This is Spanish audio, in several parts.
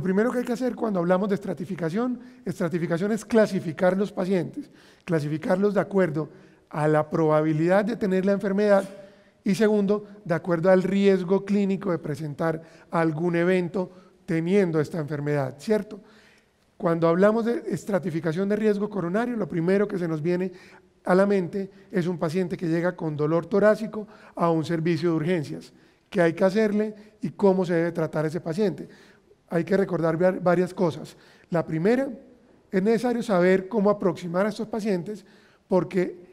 Lo primero que hay que hacer cuando hablamos de estratificación, estratificación es clasificar los pacientes, clasificarlos de acuerdo a la probabilidad de tener la enfermedad y segundo, de acuerdo al riesgo clínico de presentar algún evento teniendo esta enfermedad, ¿cierto? Cuando hablamos de estratificación de riesgo coronario, lo primero que se nos viene a la mente es un paciente que llega con dolor torácico a un servicio de urgencias. ¿Qué hay que hacerle y cómo se debe tratar ese paciente? hay que recordar varias cosas. La primera, es necesario saber cómo aproximar a estos pacientes porque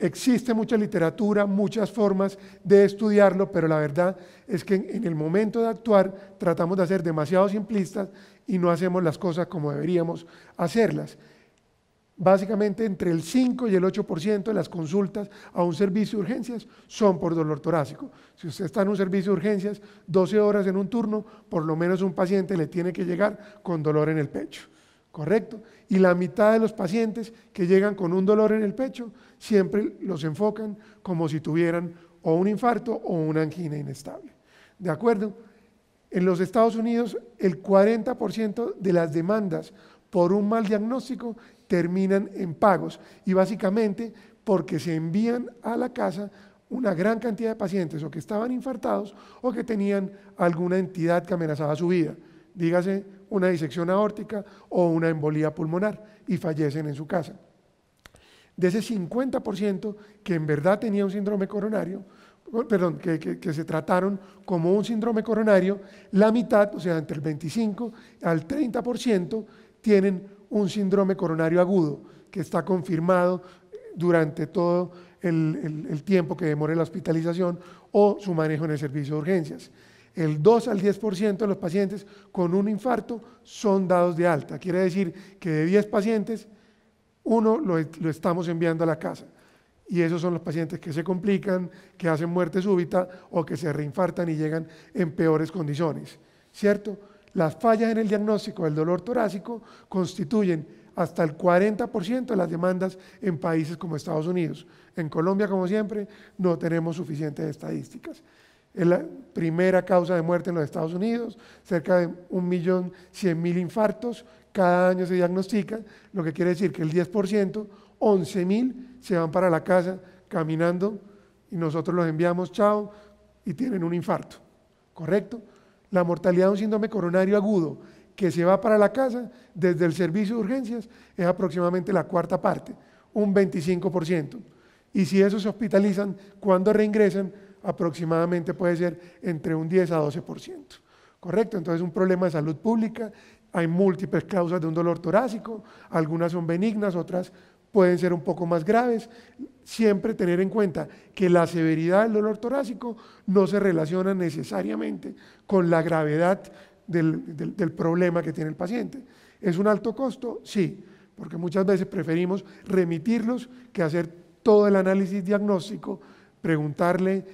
existe mucha literatura, muchas formas de estudiarlo, pero la verdad es que en el momento de actuar tratamos de ser demasiado simplistas y no hacemos las cosas como deberíamos hacerlas básicamente entre el 5 y el 8% de las consultas a un servicio de urgencias son por dolor torácico. Si usted está en un servicio de urgencias 12 horas en un turno, por lo menos un paciente le tiene que llegar con dolor en el pecho. ¿Correcto? Y la mitad de los pacientes que llegan con un dolor en el pecho siempre los enfocan como si tuvieran o un infarto o una angina inestable. ¿De acuerdo? En los Estados Unidos, el 40% de las demandas por un mal diagnóstico terminan en pagos. Y básicamente porque se envían a la casa una gran cantidad de pacientes o que estaban infartados o que tenían alguna entidad que amenazaba su vida. Dígase una disección aórtica o una embolía pulmonar y fallecen en su casa. De ese 50% que en verdad tenía un síndrome coronario, perdón, que, se trataron como un síndrome coronario, la mitad, o sea, entre el 25 al 30%, tienen un síndrome coronario agudo que está confirmado eh, durante todo el, tiempo que demore la hospitalización o su manejo en el servicio de urgencias. El 2 al 10% de los pacientes con un infarto son dados de alta. Quiere decir que de 10 pacientes, uno lo, lo estamos enviando a la casa y esos son los pacientes que se complican, que hacen muerte súbita o que se reinfartan y llegan en peores condiciones, ¿cierto? las fallas en el diagnóstico del dolor torácico constituyen hasta el 40% de las demandas en países como Estados Unidos. En Colombia, como siempre, no tenemos suficientes estadísticas. Es la primera causa de muerte en los Estados Unidos, cerca de 1.100.000 infartos cada año se diagnostican, lo que quiere decir que el 10%, 11.000 se van para la casa caminando y nosotros los enviamos, chao, y tienen un infarto, ¿correcto? la mortalidad de un síndrome coronario agudo que se va para la casa desde el servicio de urgencias es aproximadamente la cuarta parte, un 25%. Y si esos se hospitalizan, cuando reingresan, aproximadamente puede ser entre un 10 a 12%. ¿Correcto? Entonces, un problema de salud pública, hay múltiples causas de un dolor torácico, algunas son benignas, otras pueden ser un poco más graves. Siempre tener en cuenta que la severidad del dolor torácico no se relaciona necesariamente con la gravedad del, problema que tiene el paciente. ¿Es un alto costo? Sí, porque muchas veces preferimos remitirlos que hacer todo el análisis diagnóstico, preguntarle,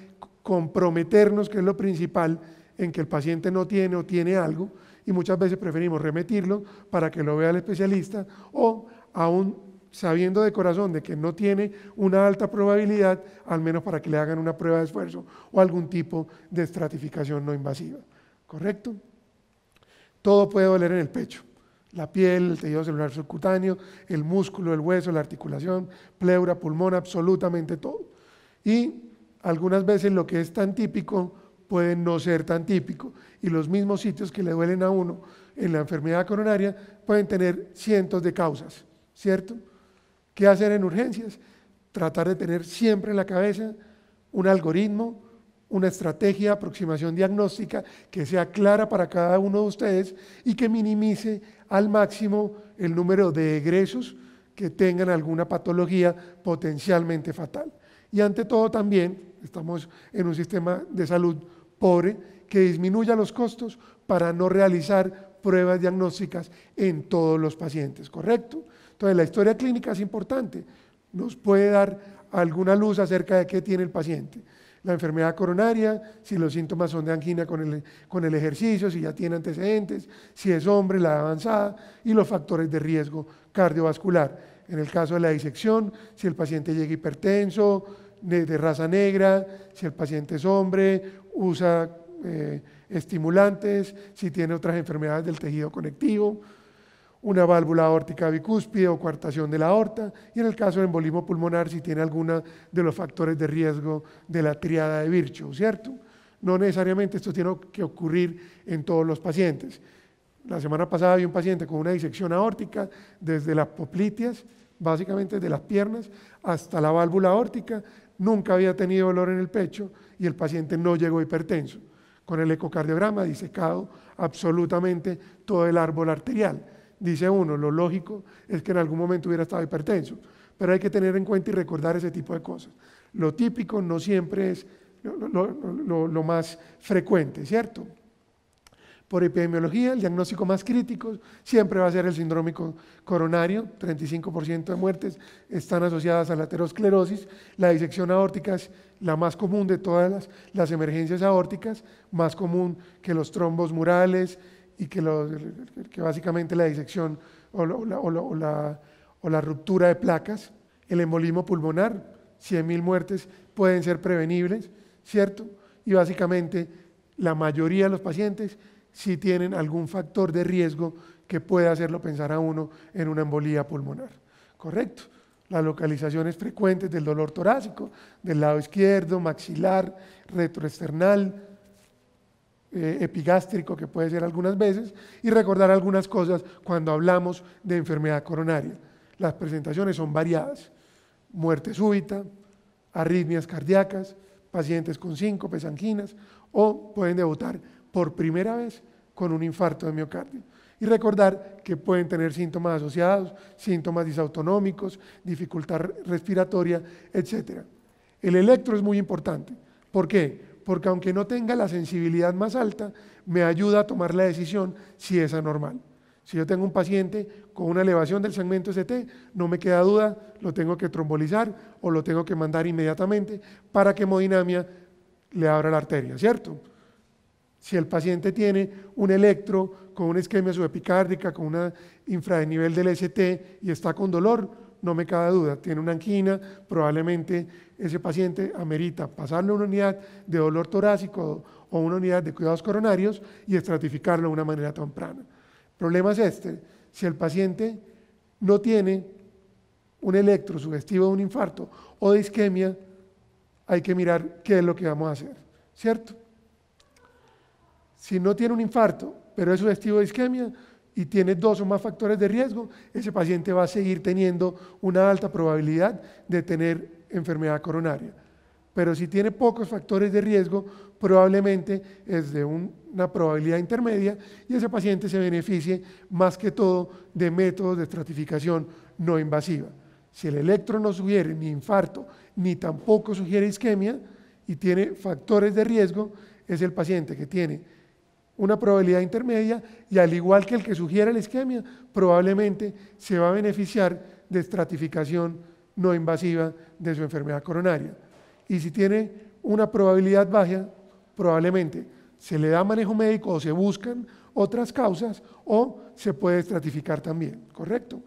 comprometernos, que es lo principal, en que el paciente no tiene o tiene algo, y muchas veces preferimos remitirlo para que lo vea el especialista o un sabiendo de corazón de que no tiene una alta probabilidad, al menos para que le hagan una prueba de esfuerzo o algún tipo de estratificación no invasiva. ¿Correcto? Todo puede doler en el pecho. La piel, el tejido celular subcutáneo, el músculo, el hueso, la articulación, pleura, pulmón, absolutamente todo. Y algunas veces lo que es tan típico puede no ser tan típico. Y los mismos sitios que le duelen a uno en la enfermedad coronaria pueden tener cientos de causas, ¿cierto? ¿Qué hacer en urgencias? Tratar de tener siempre en la cabeza un algoritmo, una estrategia de aproximación diagnóstica que sea clara para cada uno de ustedes y que minimice al máximo el número de egresos que tengan alguna patología potencialmente fatal. Y ante todo también, estamos en un sistema de salud pobre que disminuya los costos para no realizar pruebas diagnósticas en todos los pacientes, ¿correcto? Entonces, la historia clínica es importante, nos puede dar alguna luz acerca de qué tiene el paciente. La enfermedad coronaria, si los síntomas son de angina con el, ejercicio, si ya tiene antecedentes, si es hombre, la edad avanzada y los factores de riesgo cardiovascular. En el caso de la disección, si el paciente llega hipertenso, de, raza negra, si el paciente es hombre, usa eh, estimulantes, si tiene otras enfermedades del tejido conectivo, una válvula aórtica bicúspide o coartación de la aorta, y en el caso del embolismo pulmonar si tiene alguno de los factores de riesgo de la triada de Virchow, ¿cierto? No necesariamente esto tiene que ocurrir en todos los pacientes. La semana pasada vi un paciente con una disección aórtica desde las popliteas, básicamente de las piernas, hasta la válvula aórtica, nunca había tenido dolor en el pecho y el paciente no llegó hipertenso. Con el ecocardiograma disecado absolutamente todo el árbol arterial dice uno, lo lógico es que en algún momento hubiera estado hipertenso, pero hay que tener en cuenta y recordar ese tipo de cosas. Lo típico no siempre es lo, más frecuente, ¿cierto? Por epidemiología, el diagnóstico más crítico siempre va a ser el síndrome coronario, 35% de muertes están asociadas a la aterosclerosis, la disección aórtica es la más común de todas las emergencias aórticas, más común que los trombos murales, y que, básicamente la disección o la, ruptura de placas, el embolismo pulmonar, 100.000 muertes pueden ser prevenibles, ¿cierto? Y básicamente la mayoría de los pacientes sí tienen algún factor de riesgo que pueda hacerlo pensar a uno en una embolía pulmonar, ¿correcto? Las localizaciones frecuentes del dolor torácico, del lado izquierdo, maxilar, retroesternal, eh, epigástrico que puede ser algunas veces, y recordar algunas cosas cuando hablamos de enfermedad coronaria. Las presentaciones son variadas, muerte súbita, arritmias cardíacas, pacientes con síncopes, anginas, o pueden debutar por primera vez con un infarto de miocardio. Y recordar que pueden tener síntomas asociados, síntomas disautonómicos, dificultad respiratoria, etc. El electro es muy importante. ¿Por qué? Porque aunque no tenga la sensibilidad más alta, me ayuda a tomar la decisión si es anormal. Si yo tengo un paciente con una elevación del segmento ST, no me queda duda, lo tengo que trombolizar o lo tengo que mandar inmediatamente para que hemodinamia le abra la arteria, ¿cierto? Si el paciente tiene un electro con una isquemia subepicárdica, con un infradenivel del ST y está con dolor, no me cabe duda, tiene una angina, probablemente ese paciente amerita pasarle a una unidad de dolor torácico o una unidad de cuidados coronarios y estratificarlo de una manera temprana. El problema es este, si el paciente no tiene un electro sugestivo de un infarto o de isquemia, hay que mirar qué es lo que vamos a hacer, ¿cierto? Si no tiene un infarto, pero es sugestivo de isquemia, y tiene dos o más factores de riesgo, ese paciente va a seguir teniendo una alta probabilidad de tener enfermedad coronaria. Pero si tiene pocos factores de riesgo, probablemente es de una probabilidad intermedia y ese paciente se beneficie más que todo de métodos de estratificación no invasiva. Si el electro no sugiere ni infarto, ni tampoco sugiere isquemia y tiene factores de riesgo, es el paciente que tiene una probabilidad intermedia y al igual que el que sugiere la isquemia, probablemente se va a beneficiar de estratificación no invasiva de su enfermedad coronaria. Y si tiene una probabilidad baja, probablemente se le da manejo médico o se buscan otras causas o se puede estratificar también, ¿correcto?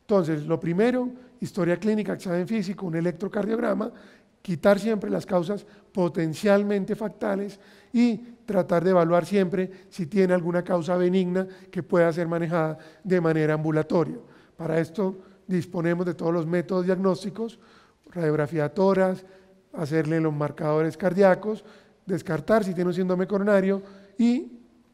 Entonces, lo primero, historia clínica, examen físico, un electrocardiograma, quitar siempre las causas potencialmente factales y tratar de evaluar siempre si tiene alguna causa benigna que pueda ser manejada de manera ambulatoria. Para esto disponemos de todos los métodos diagnósticos, radiografía toras, hacerle los marcadores cardíacos, descartar si tiene un síndrome coronario y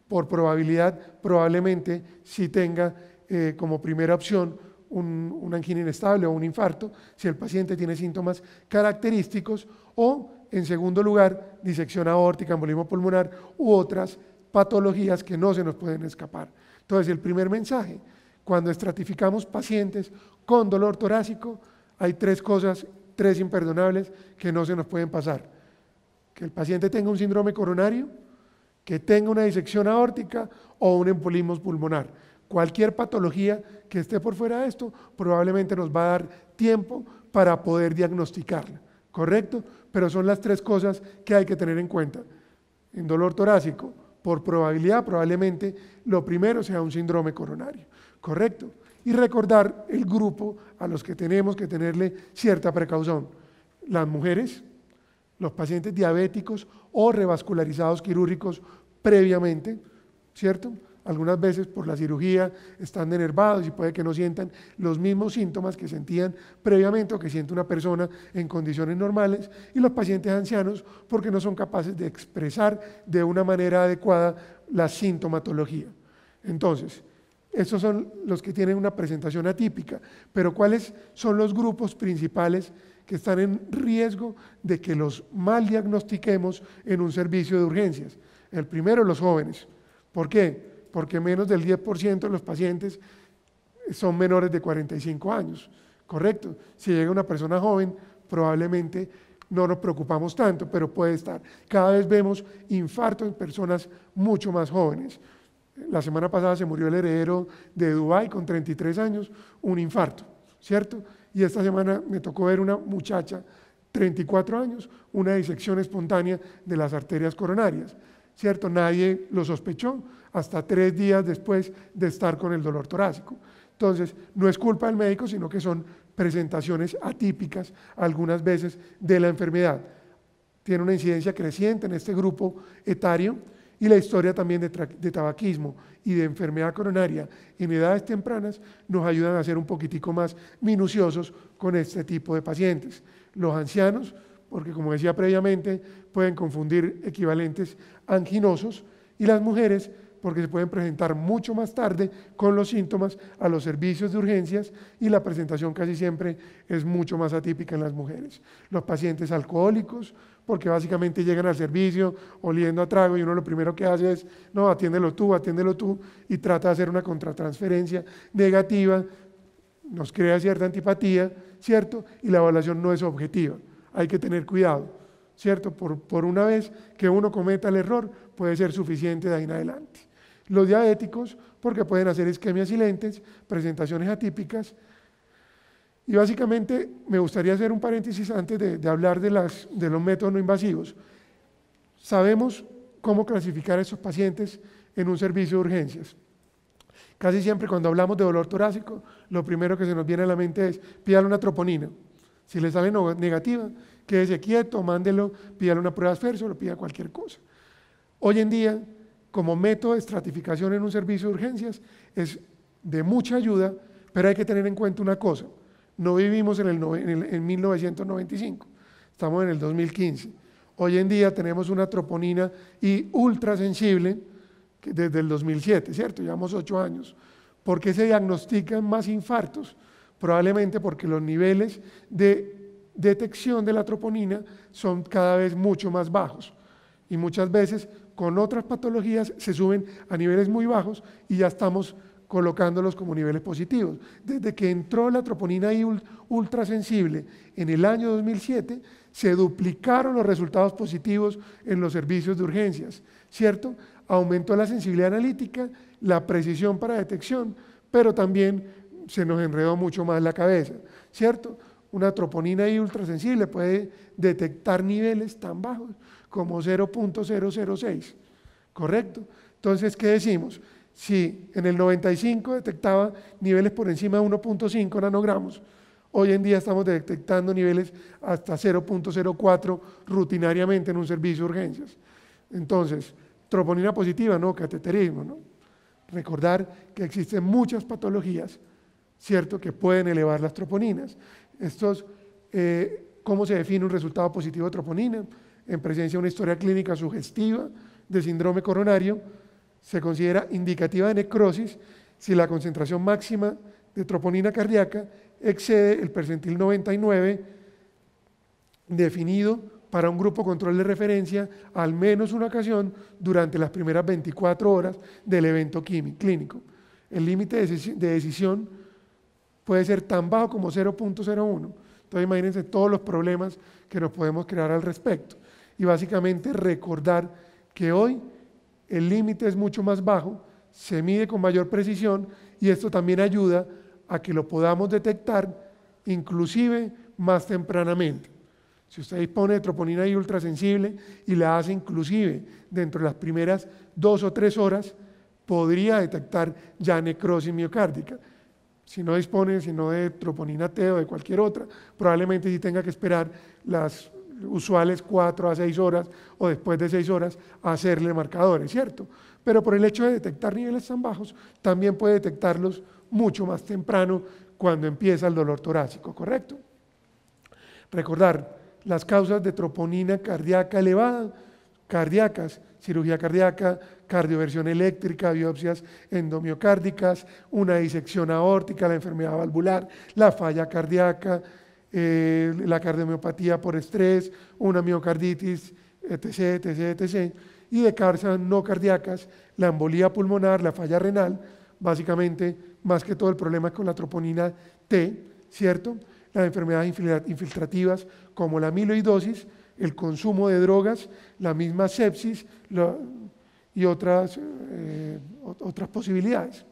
por probabilidad probablemente si tenga eh, como primera opción un, una angina inestable o un infarto, si el paciente tiene síntomas característicos o en segundo lugar, disección aórtica, embolismo pulmonar u otras patologías que no se nos pueden escapar. Entonces, el primer mensaje, cuando estratificamos pacientes con dolor torácico, hay tres cosas, tres imperdonables que no se nos pueden pasar. Que el paciente tenga un síndrome coronario, que tenga una disección aórtica o un embolismo pulmonar. Cualquier patología que esté por fuera de esto probablemente nos va a dar tiempo para poder diagnosticarla. ¿correcto? Pero son las tres cosas que hay que tener en cuenta. En dolor torácico, por probabilidad, probablemente lo primero sea un síndrome coronario, ¿correcto? Y recordar el grupo a los que tenemos que tenerle cierta precaución. Las mujeres, los pacientes diabéticos o revascularizados quirúrgicos previamente, ¿cierto? algunas veces por la cirugía están enervados y puede que no sientan los mismos síntomas que sentían previamente o que siente una persona en condiciones normales y los pacientes ancianos porque no son capaces de expresar de una manera adecuada la sintomatología. Entonces, estos son los que tienen una presentación atípica, pero ¿cuáles son los grupos principales que están en riesgo de que los mal diagnostiquemos en un servicio de urgencias? El primero, los jóvenes. ¿Por qué? porque menos del 10% de los pacientes son menores de 45 años, ¿correcto? Si llega una persona joven, probablemente no nos preocupamos tanto, pero puede estar. Cada vez vemos infartos en personas mucho más jóvenes. La semana pasada se murió el heredero de Dubái con 33 años, un infarto, ¿cierto? Y esta semana me tocó ver una muchacha, 34 años, una disección espontánea de las arterias coronarias, ¿cierto? Nadie lo sospechó, hasta tres días después de estar con el dolor torácico. Entonces, no es culpa del médico, sino que son presentaciones atípicas algunas veces de la enfermedad. Tiene una incidencia creciente en este grupo etario y la historia también de, tabaquismo y de enfermedad coronaria en edades tempranas nos ayudan a ser un poquitico más minuciosos con este tipo de pacientes. Los ancianos, porque como decía previamente, pueden confundir equivalentes anginosos y las mujeres porque se pueden presentar mucho más tarde con los síntomas a los servicios de urgencias y la presentación casi siempre es mucho más atípica en las mujeres. Los pacientes alcohólicos, porque básicamente llegan al servicio oliendo a trago y uno lo primero que hace es, no, atiéndelo tú, atiéndelo tú, y trata de hacer una contratransferencia negativa, nos crea cierta antipatía, ¿cierto? Y la evaluación no es objetiva, hay que tener cuidado. ¿cierto? Por, por, una vez que uno cometa el error, puede ser suficiente de ahí en adelante. Los diabéticos, porque pueden hacer isquemias lentes, presentaciones atípicas. Y básicamente me gustaría hacer un paréntesis antes de, hablar de, las, de los métodos no invasivos. Sabemos cómo clasificar a esos pacientes en un servicio de urgencias. Casi siempre cuando hablamos de dolor torácico, lo primero que se nos viene a la mente es pídale una troponina. Si le sale negativa, quédese quieto, mándelo, pídale una prueba de esfuerzo lo pida cualquier cosa. Hoy en día como método de estratificación en un servicio de urgencias es de mucha ayuda, pero hay que tener en cuenta una cosa, no vivimos en, el, en, 1995, estamos en el 2015. Hoy en día tenemos una troponina y ultrasensible desde el 2007, ¿cierto? Llevamos ocho años. ¿Por qué se diagnostican más infartos? Probablemente porque los niveles de detección de la troponina son cada vez mucho más bajos y muchas veces con otras patologías se suben a niveles muy bajos y ya estamos colocándolos como niveles positivos. Desde que entró la troponina I ultrasensible en el año 2007, se duplicaron los resultados positivos en los servicios de urgencias, ¿cierto? Aumentó la sensibilidad analítica, la precisión para detección, pero también se nos enredó mucho más la cabeza, ¿cierto? Una troponina I ultrasensible puede detectar niveles tan bajos como 0.006, ¿correcto? Entonces, ¿qué decimos? Si en el 95 detectaba niveles por encima de 1.5 nanogramos, hoy en día estamos detectando niveles hasta 0.04 rutinariamente en un servicio de urgencias. Entonces, troponina positiva, no, cateterismo, ¿no? Recordar que existen muchas patologías, ¿cierto?, que pueden elevar las troponinas. Estos, eh, ¿Cómo se define un resultado positivo de troponina? en presencia de una historia clínica sugestiva de síndrome coronario, se considera indicativa de necrosis si la concentración máxima de troponina cardíaca excede el percentil 99 definido para un grupo control de referencia al menos una ocasión durante las primeras 24 horas del evento clínico. El límite de decisión puede ser tan bajo como 0.01. Entonces imagínense todos los problemas que nos podemos crear al respecto y básicamente recordar que hoy el límite es mucho más bajo, se mide con mayor precisión y esto también ayuda a que lo podamos detectar inclusive más tempranamente. Si usted dispone de troponina y ultrasensible y la hace inclusive dentro de las primeras dos o tres horas, podría detectar ya necrosis miocárdica. Si no dispone sino de troponina T o de cualquier otra, probablemente sí tenga que esperar las usuales 4 a 6 horas o después de 6 horas hacerle marcadores, ¿cierto? Pero por el hecho de detectar niveles tan bajos, también puede detectarlos mucho más temprano cuando empieza el dolor torácico, ¿correcto? Recordar, las causas de troponina cardíaca elevada, cardíacas, cirugía cardíaca, cardioversión eléctrica, biopsias endomiocárdicas, una disección aórtica, la enfermedad valvular, la falla cardíaca, eh, la cardiomiopatía por estrés, una miocarditis, etc., etc., etc. Y de cárcel no cardíacas, la embolía pulmonar, la falla renal, básicamente, más que todo el problema con la troponina T, ¿cierto? Las enfermedades infiltrativas como la amiloidosis, el consumo de drogas, la misma sepsis y otras, eh, otras posibilidades.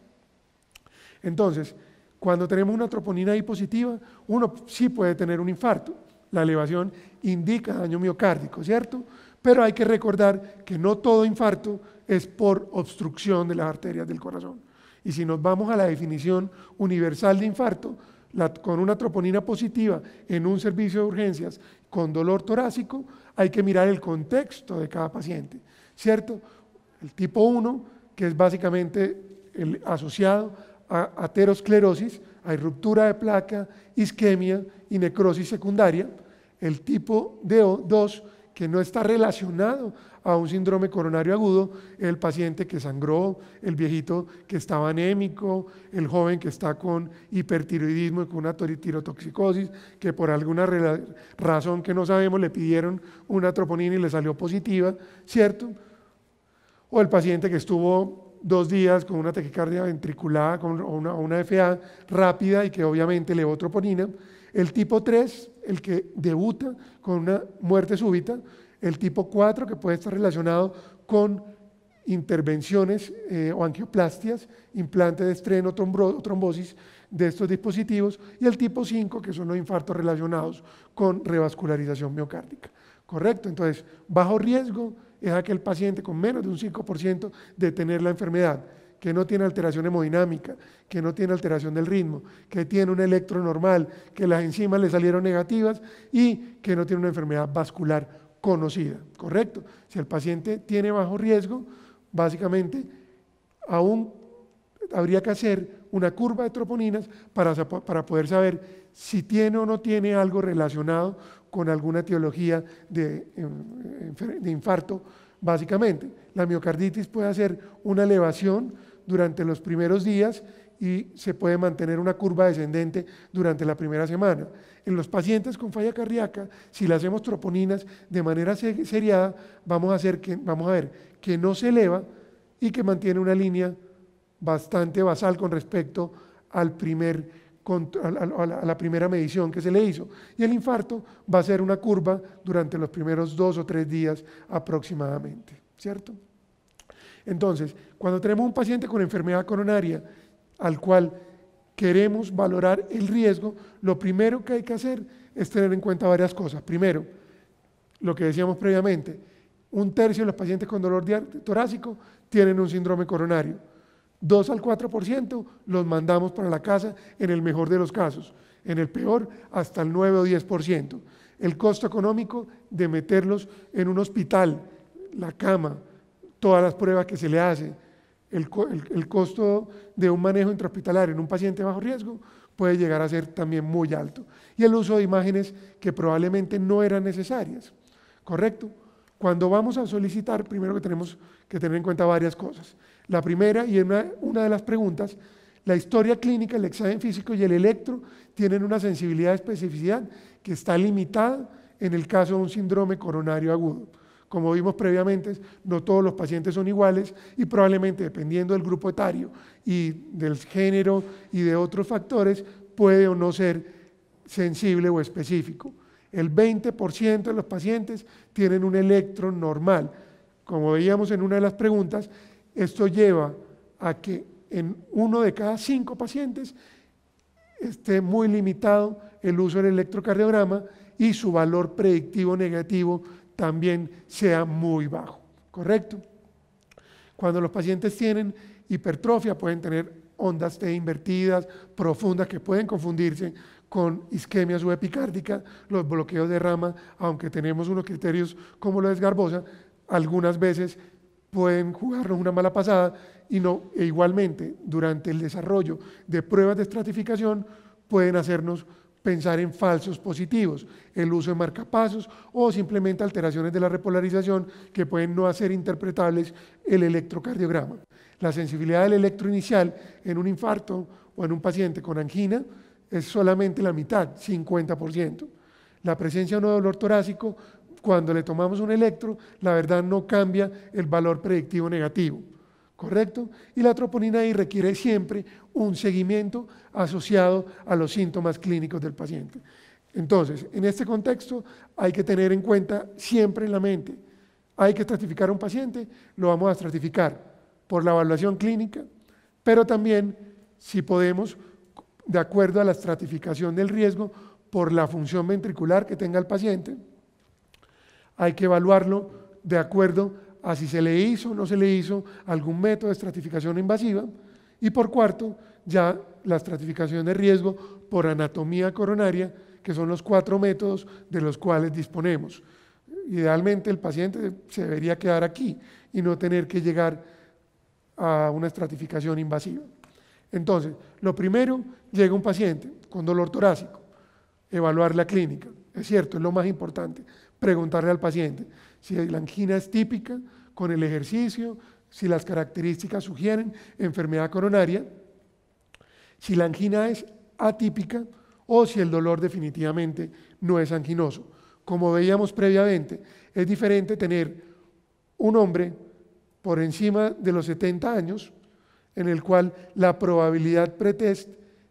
Entonces, cuando tenemos una troponina I positiva, uno sí puede tener un infarto. La elevación indica daño miocárdico, ¿cierto? Pero hay que recordar que no todo infarto es por obstrucción de las arterias del corazón. Y si nos vamos a la definición universal de infarto, con una troponina positiva en un servicio de urgencias con dolor torácico, hay que mirar el contexto de cada paciente, ¿cierto? El tipo 1, que es básicamente el asociado aterosclerosis, hay ruptura de placa, isquemia y necrosis secundaria. El tipo de 2, que no está relacionado a un síndrome coronario agudo, el paciente que sangró, el viejito que estaba anémico, el joven que está con hipertiroidismo y con una tirotoxicosis, que por alguna razón que no sabemos le pidieron una troponina y le salió positiva, ¿cierto? O el paciente que estuvo dos días con una taquicardia ventriculada con, o una, FA rápida y que obviamente levotroponina. El tipo 3, el que debuta con una muerte súbita. El tipo 4, que puede estar relacionado con intervenciones eh, o angioplastias, implante de estreno, o trombosis de estos dispositivos. Y el tipo 5, que son los infartos relacionados con revascularización miocárdica. Correcto, entonces, bajo riesgo, es aquel paciente con menos de un 5% de tener la enfermedad, que no tiene alteración hemodinámica, que no tiene alteración del ritmo, que tiene un electro normal, que las enzimas le salieron negativas y que no tiene una enfermedad vascular conocida, ¿correcto? Si el paciente tiene bajo riesgo, básicamente aún habría que hacer una curva de troponinas para, para poder saber si tiene o no tiene algo relacionado con alguna etiología em, de, infarto, básicamente. La miocarditis puede hacer una elevación durante los primeros días y se puede mantener una curva descendente durante la primera semana. En los pacientes con falla cardíaca, si le hacemos troponinas de manera seriada, vamos a, hacer que, vamos a ver que no se eleva y que mantiene una línea bastante basal con respecto al primer a la primera medición que se le hizo. Y el infarto va a ser una curva durante los primeros dos o tres días aproximadamente, ¿cierto? Entonces, cuando tenemos un paciente con enfermedad coronaria al cual queremos valorar el riesgo, lo primero que hay que hacer es tener en cuenta varias cosas. Primero, lo que decíamos previamente, un tercio de los pacientes con dolor torácico tienen un síndrome coronario 2 al 4% los mandamos para la casa en el mejor de los casos, en el peor hasta el 9 o 10%. El costo económico de meterlos en un hospital, la cama, todas las pruebas que se le hacen, el, costo de un manejo intrahospitalario en un paciente bajo riesgo puede llegar a ser también muy alto. Y el uso de imágenes que probablemente no eran necesarias. ¿Correcto? Cuando vamos a solicitar, primero que tenemos que tener en cuenta varias cosas. La primera y en una, una de las preguntas, la historia clínica, el examen físico y el electro tienen una sensibilidad de especificidad que está limitada en el caso de un síndrome coronario agudo. Como vimos previamente, no todos los pacientes son iguales y probablemente dependiendo del grupo etario y del género y de otros factores puede o no ser sensible o específico. El 20% de los pacientes tienen un electro normal. Como veíamos en una de las preguntas, esto lleva a que en uno de cada cinco pacientes esté muy limitado el uso del electrocardiograma y su valor predictivo negativo también sea muy bajo, ¿correcto? Cuando los pacientes tienen hipertrofia pueden tener ondas T invertidas, profundas, que pueden confundirse con isquemia subepicárdica, los bloqueos de rama, aunque tenemos unos criterios como lo de Garbosa, algunas veces pueden jugarnos una mala pasada y no, e igualmente durante el desarrollo de pruebas de estratificación pueden hacernos pensar en falsos positivos, el uso de marcapasos o simplemente alteraciones de la repolarización que pueden no hacer interpretables el electrocardiograma. La sensibilidad del electro inicial en un infarto o en un paciente con angina es solamente la mitad, 50%. La presencia de un dolor torácico cuando le tomamos un electro, la verdad no cambia el valor predictivo negativo. ¿Correcto? Y la troponina I requiere siempre un seguimiento asociado a los síntomas clínicos del paciente. Entonces, en este contexto hay que tener en cuenta siempre en la mente, hay que estratificar a un paciente, lo vamos a estratificar por la evaluación clínica, pero también, si podemos, de acuerdo a la estratificación del riesgo, por la función ventricular que tenga el paciente, hay que evaluarlo de acuerdo a si se le hizo o no se le hizo algún método de estratificación invasiva. Y por cuarto, ya la estratificación de riesgo por anatomía coronaria, que son los cuatro métodos de los cuales disponemos. Idealmente el paciente se debería quedar aquí y no tener que llegar a una estratificación invasiva. Entonces, lo primero, llega un paciente con dolor torácico, evaluar la clínica. Es cierto, es lo más importante, preguntarle al paciente si la angina es típica con el ejercicio, si las características sugieren enfermedad coronaria, si la angina es atípica o si el dolor definitivamente no es anginoso. Como veíamos previamente, es diferente tener un hombre por encima de los 70 años, en el cual la probabilidad pretest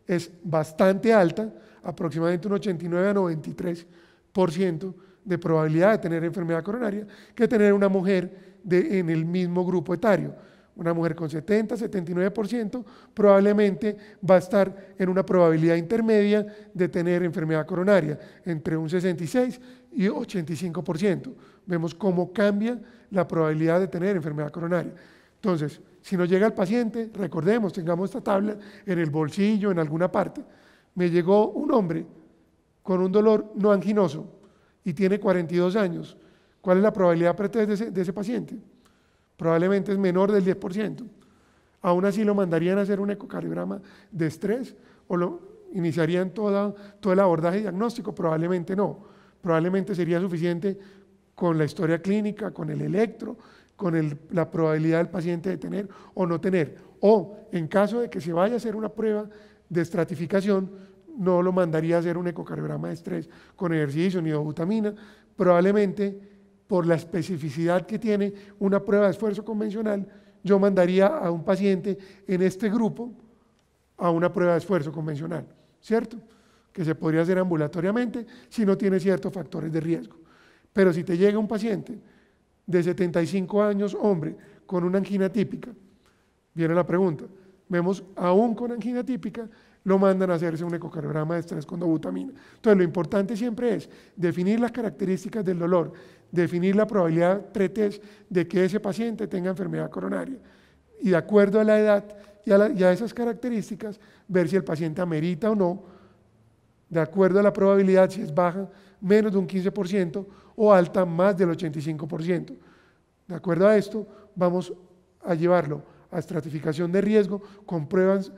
es bastante alta, aproximadamente un 89 a 93% de probabilidad de tener enfermedad coronaria que tener una mujer de, en el mismo grupo etario. Una mujer con 70, 79% probablemente va a estar en una probabilidad intermedia de tener enfermedad coronaria, entre un 66 y 85%. Vemos cómo cambia la probabilidad de tener enfermedad coronaria. Entonces, si nos llega el paciente, recordemos, tengamos esta tabla en el bolsillo, en alguna parte, me llegó un hombre con un dolor no anginoso, y tiene 42 años, ¿cuál es la probabilidad de ese, de ese paciente? Probablemente es menor del 10%. Aún así lo mandarían a hacer un ecocardiograma de estrés o lo iniciarían toda, todo el abordaje diagnóstico, probablemente no. Probablemente sería suficiente con la historia clínica, con el electro, con la probabilidad del paciente de tener o no tener. O en caso de que se vaya a hacer una prueba de estratificación, no lo mandaría a hacer un ecocardiograma de estrés con ejercicio ni dobutamina, probablemente por la especificidad que tiene una prueba de esfuerzo convencional, yo mandaría a un paciente en este grupo a una prueba de esfuerzo convencional, ¿cierto? Que se podría hacer ambulatoriamente si no tiene ciertos factores de riesgo. Pero si te llega un paciente de 75 años, hombre, con una angina típica, viene la pregunta, vemos aún con angina típica lo mandan a hacerse un ecocardiograma de estrés con dobutamina. Entonces, lo importante siempre es definir las características del dolor, definir la probabilidad pretest de que ese paciente tenga enfermedad coronaria y de acuerdo a la edad y a, y a esas características, ver si el paciente amerita o no, de acuerdo a la probabilidad, si es baja, menos de un 15% o alta, más del 85%. De acuerdo a esto, vamos a llevarlo a estratificación de riesgo con pruebas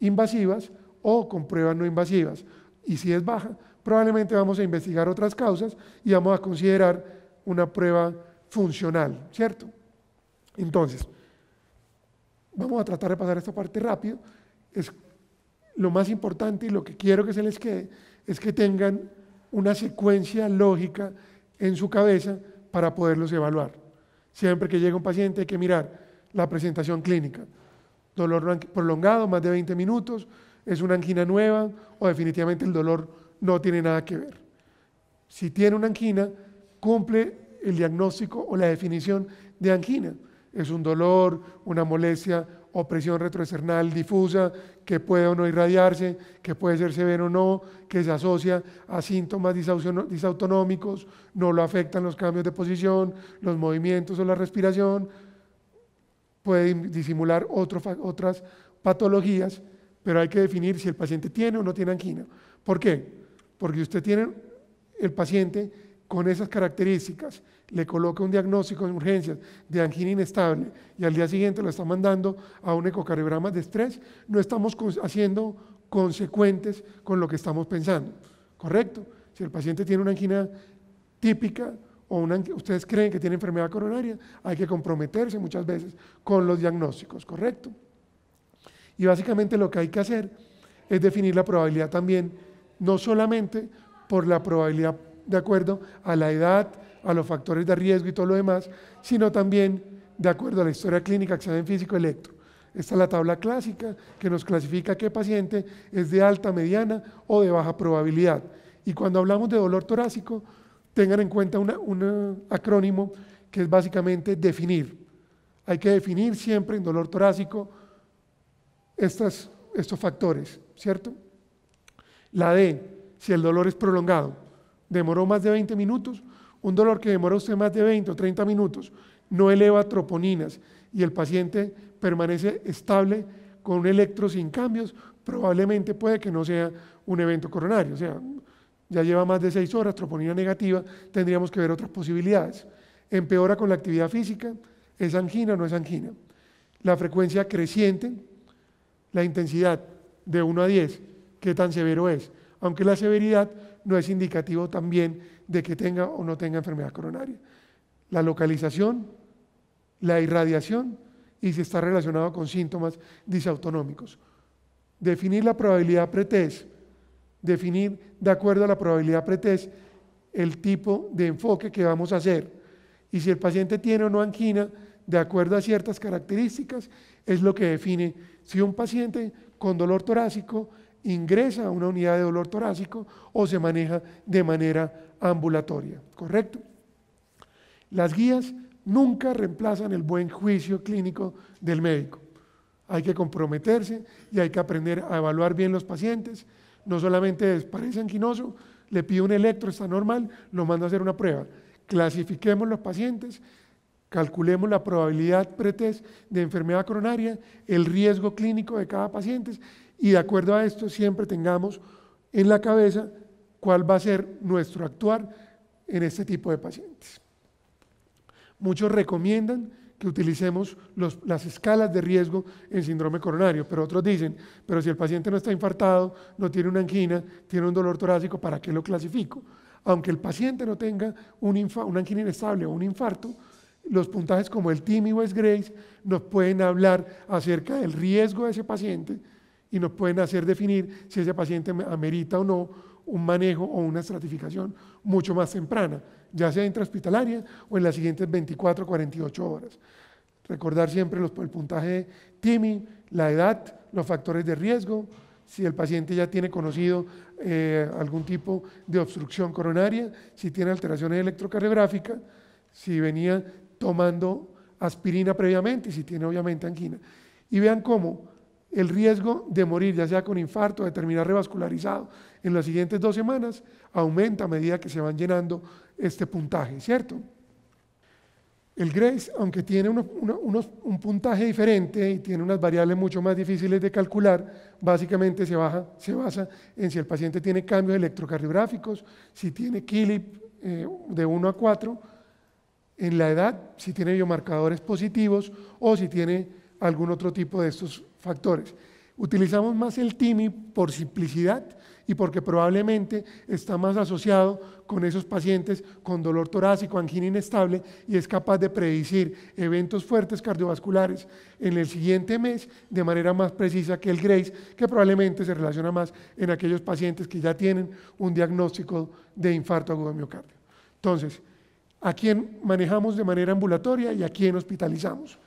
invasivas o con pruebas no invasivas. Y si es baja, probablemente vamos a investigar otras causas y vamos a considerar una prueba funcional, ¿cierto? Entonces, vamos a tratar de pasar esta parte rápido. Es lo más importante y lo que quiero que se les quede es que tengan una secuencia lógica en su cabeza para poderlos evaluar. Siempre que llega un paciente hay que mirar la presentación clínica. Dolor prolongado, más de 20 minutos, es una angina nueva o definitivamente el dolor no tiene nada que ver. Si tiene una angina, cumple el diagnóstico o la definición de angina. Es un dolor, una molestia o presión retroesternal difusa que puede o no irradiarse, que puede ser severo o no, que se asocia a síntomas disautonómicos, no lo afectan los cambios de posición, los movimientos o la respiración, puede disimular otras patologías pero hay que definir si el paciente tiene o no tiene angina. ¿Por qué? Porque usted tiene el paciente con esas características, le coloca un diagnóstico en urgencias de angina inestable y al día siguiente lo está mandando a un ecocardiograma de estrés, no estamos haciendo consecuentes con lo que estamos pensando. ¿Correcto? Si el paciente tiene una angina típica o ustedes creen que tiene enfermedad coronaria, hay que comprometerse muchas veces con los diagnósticos, ¿correcto? Y básicamente lo que hay que hacer es definir la probabilidad también, no solamente por la probabilidad de acuerdo a la edad, a los factores de riesgo y todo lo demás, sino también de acuerdo a la historia clínica, que en físico, electro. Esta es la tabla clásica que nos clasifica qué paciente es de alta, mediana o de baja probabilidad. Y cuando hablamos de dolor torácico, tengan en cuenta un acrónimo que es básicamente definir. Hay que definir siempre en dolor torácico estos factores, ¿cierto? La D, si el dolor es prolongado, demoró más de 20 minutos, un dolor que demora usted más de 20 o 30 minutos, no eleva troponinas y el paciente permanece estable con un electro sin cambios, probablemente puede que no sea un evento coronario, o sea, ya lleva más de 6 horas, troponina negativa, tendríamos que ver otras posibilidades. Empeora con la actividad física, es angina o no es angina. La frecuencia creciente, la intensidad de 1 a 10, qué tan severo es, aunque la severidad no es indicativo también de que tenga o no tenga enfermedad coronaria. La localización, la irradiación y si está relacionado con síntomas disautonómicos. Definir la probabilidad pretest, definir de acuerdo a la probabilidad pretest el tipo de enfoque que vamos a hacer. Y si el paciente tiene o no angina, de acuerdo a ciertas características, es lo que define si un paciente con dolor torácico ingresa a una unidad de dolor torácico o se maneja de manera ambulatoria, ¿correcto? Las guías nunca reemplazan el buen juicio clínico del médico. Hay que comprometerse y hay que aprender a evaluar bien los pacientes. No solamente es, parece anquinoso, le pido un electro, está normal, lo mando a hacer una prueba. Clasifiquemos los pacientes Calculemos la probabilidad pretest de enfermedad coronaria, el riesgo clínico de cada paciente y de acuerdo a esto siempre tengamos en la cabeza cuál va a ser nuestro actuar en este tipo de pacientes. Muchos recomiendan que utilicemos las escalas de riesgo en síndrome coronario, pero otros dicen, pero si el paciente no está infartado, no tiene una angina, tiene un dolor torácico, ¿para qué lo clasifico? Aunque el paciente no tenga una angina inestable o un infarto, los puntajes como el TIMI o Grace nos pueden hablar acerca del riesgo de ese paciente y nos pueden hacer definir si ese paciente amerita o no un manejo o una estratificación mucho más temprana, ya sea intrahospitalaria o en las siguientes 24 48 horas. Recordar siempre los, el puntaje TIMI, la edad, los factores de riesgo, si el paciente ya tiene conocido eh, algún tipo de obstrucción coronaria, si tiene alteraciones electrocardiográficas, si venía tomando aspirina previamente, si tiene obviamente angina. Y vean cómo el riesgo de morir, ya sea con infarto, o de terminar revascularizado, en las siguientes dos semanas aumenta a medida que se van llenando este puntaje, ¿cierto? El GRACE, aunque tiene un puntaje diferente y tiene unas variables mucho más difíciles de calcular, básicamente se, basa en si el paciente tiene cambios electrocardiográficos, si tiene KILIP eh, de 1 a 4, en la edad, si tiene biomarcadores positivos o si tiene algún otro tipo de estos factores. Utilizamos más el TIMI por simplicidad y porque probablemente está más asociado con esos pacientes con dolor torácico, angina inestable y es capaz de predecir eventos fuertes cardiovasculares en el siguiente mes de manera más precisa que el GRACE, que probablemente se relaciona más en aquellos pacientes que ya tienen un diagnóstico de infarto agudo de miocardio. Entonces, a quién manejamos de manera ambulatoria y a quién hospitalizamos.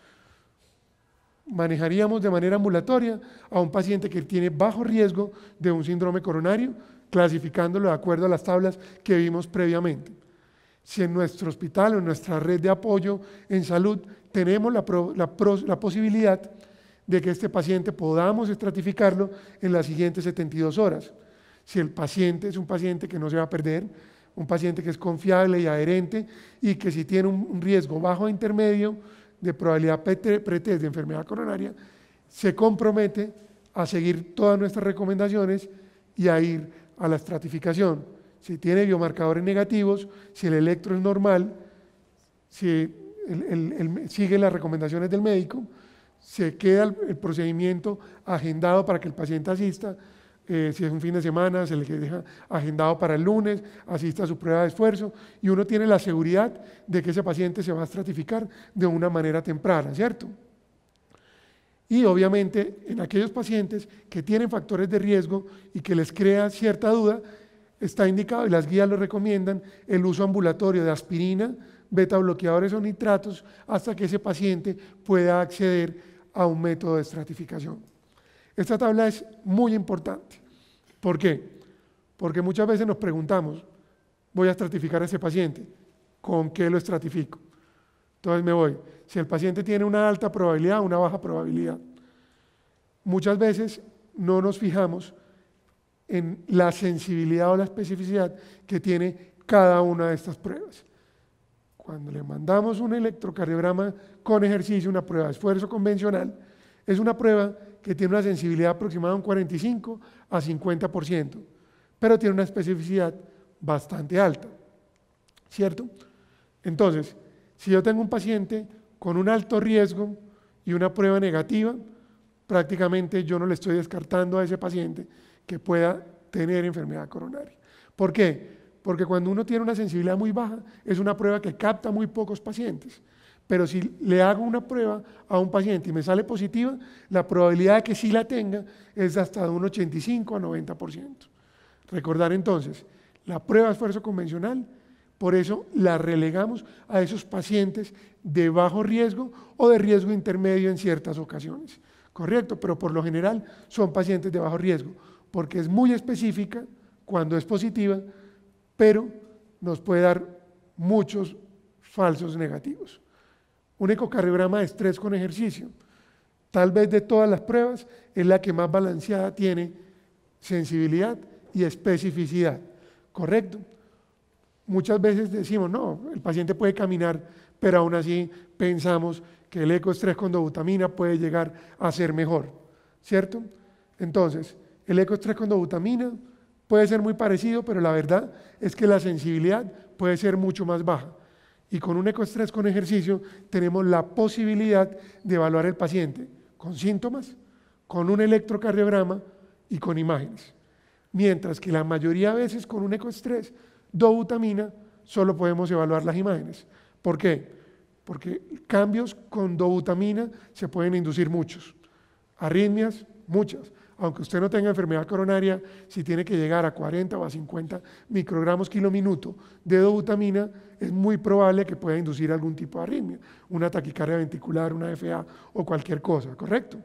Manejaríamos de manera ambulatoria a un paciente que tiene bajo riesgo de un síndrome coronario, clasificándolo de acuerdo a las tablas que vimos previamente. Si en nuestro hospital o en nuestra red de apoyo en salud tenemos la, la posibilidad de que este paciente podamos estratificarlo en las siguientes 72 horas. Si el paciente es un paciente que no se va a perder, un paciente que es confiable y adherente y que si tiene un riesgo bajo a intermedio de probabilidad pre-test de enfermedad coronaria, se compromete a seguir todas nuestras recomendaciones y a ir a la estratificación. Si tiene biomarcadores negativos, si el electro es normal, si sigue las recomendaciones del médico, se queda el procedimiento agendado para que el paciente asista eh, si es un fin de semana, se le deja agendado para el lunes, asista a su prueba de esfuerzo y uno tiene la seguridad de que ese paciente se va a estratificar de una manera temprana, ¿cierto? Y obviamente en aquellos pacientes que tienen factores de riesgo y que les crea cierta duda, está indicado y las guías lo recomiendan el uso ambulatorio de aspirina, beta bloqueadores o nitratos hasta que ese paciente pueda acceder a un método de estratificación. Esta tabla es muy importante. ¿Por qué? Porque muchas veces nos preguntamos, voy a estratificar a ese paciente, ¿con qué lo estratifico? Entonces me voy. Si el paciente tiene una alta probabilidad, una baja probabilidad. Muchas veces no nos fijamos en la sensibilidad o la especificidad que tiene cada una de estas pruebas. Cuando le mandamos un electrocardiograma con ejercicio, una prueba de esfuerzo convencional, es una prueba que tiene una sensibilidad aproximada de un 45 a 50%, pero tiene una especificidad bastante alta, ¿cierto? Entonces, si yo tengo un paciente con un alto riesgo y una prueba negativa, prácticamente yo no le estoy descartando a ese paciente que pueda tener enfermedad coronaria. ¿Por qué? Porque cuando uno tiene una sensibilidad muy baja, es una prueba que capta muy pocos pacientes pero si le hago una prueba a un paciente y me sale positiva, la probabilidad de que sí la tenga es hasta de un 85 a 90%. Recordar entonces, la prueba de esfuerzo convencional, por eso la relegamos a esos pacientes de bajo riesgo o de riesgo intermedio en ciertas ocasiones. Correcto, pero por lo general son pacientes de bajo riesgo, porque es muy específica cuando es positiva, pero nos puede dar muchos falsos negativos. Un ecocardiograma de estrés con ejercicio. Tal vez de todas las pruebas es la que más balanceada tiene sensibilidad y especificidad. ¿Correcto? Muchas veces decimos, no, el paciente puede caminar, pero aún así pensamos que el ecoestrés con dobutamina puede llegar a ser mejor. ¿Cierto? Entonces, el ecoestrés con dobutamina puede ser muy parecido, pero la verdad es que la sensibilidad puede ser mucho más baja. Y con un ecoestrés con ejercicio tenemos la posibilidad de evaluar el paciente con síntomas, con un electrocardiograma y con imágenes. Mientras que la mayoría de veces con un ecoestrés, dobutamina, solo podemos evaluar las imágenes. ¿Por qué? Porque cambios con dobutamina se pueden inducir muchos. Arritmias, muchas aunque usted no tenga enfermedad coronaria, si tiene que llegar a 40 o a 50 microgramos kilo de dobutamina, es muy probable que pueda inducir algún tipo de arritmia, una taquicardia ventricular, una FA o cualquier cosa, ¿correcto?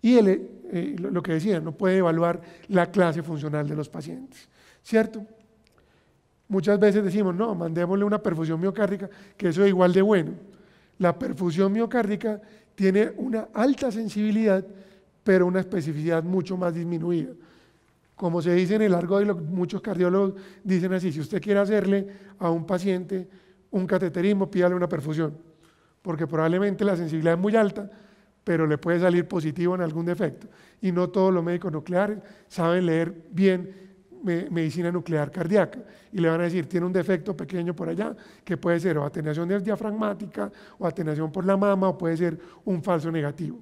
Y eh, lo que decía, no puede evaluar la clase funcional de los pacientes, ¿cierto? Muchas veces decimos, no, mandémosle una perfusión miocárdica, que eso es igual de bueno. La perfusión miocárdica tiene una alta sensibilidad pero una especificidad mucho más disminuida. Como se dice en el largo de muchos cardiólogos dicen así, si usted quiere hacerle a un paciente un cateterismo, pídale una perfusión, porque probablemente la sensibilidad es muy alta, pero le puede salir positivo en algún defecto. Y no todos los médicos nucleares saben leer bien medicina nuclear cardíaca y le van a decir, tiene un defecto pequeño por allá, que puede ser o atenuación diafragmática, o atenuación por la mama, o puede ser un falso negativo.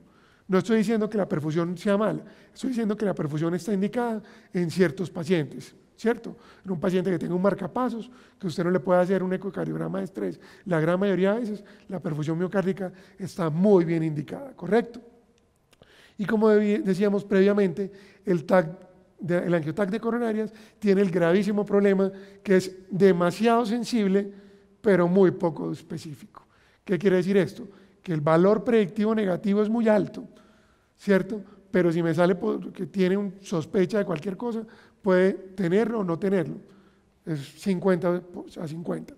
No estoy diciendo que la perfusión sea mala, estoy diciendo que la perfusión está indicada en ciertos pacientes, ¿cierto? En un paciente que tenga un marcapasos, que usted no le pueda hacer un ecocardiograma de estrés, la gran mayoría de veces la perfusión miocárdica está muy bien indicada, ¿correcto? Y como decíamos previamente, el TAC el angiotac de coronarias tiene el gravísimo problema que es demasiado sensible, pero muy poco específico. ¿Qué quiere decir esto? que el valor predictivo negativo es muy alto, ¿cierto? Pero si me sale que tiene un sospecha de cualquier cosa, puede tenerlo o no tenerlo. Es 50 a 50.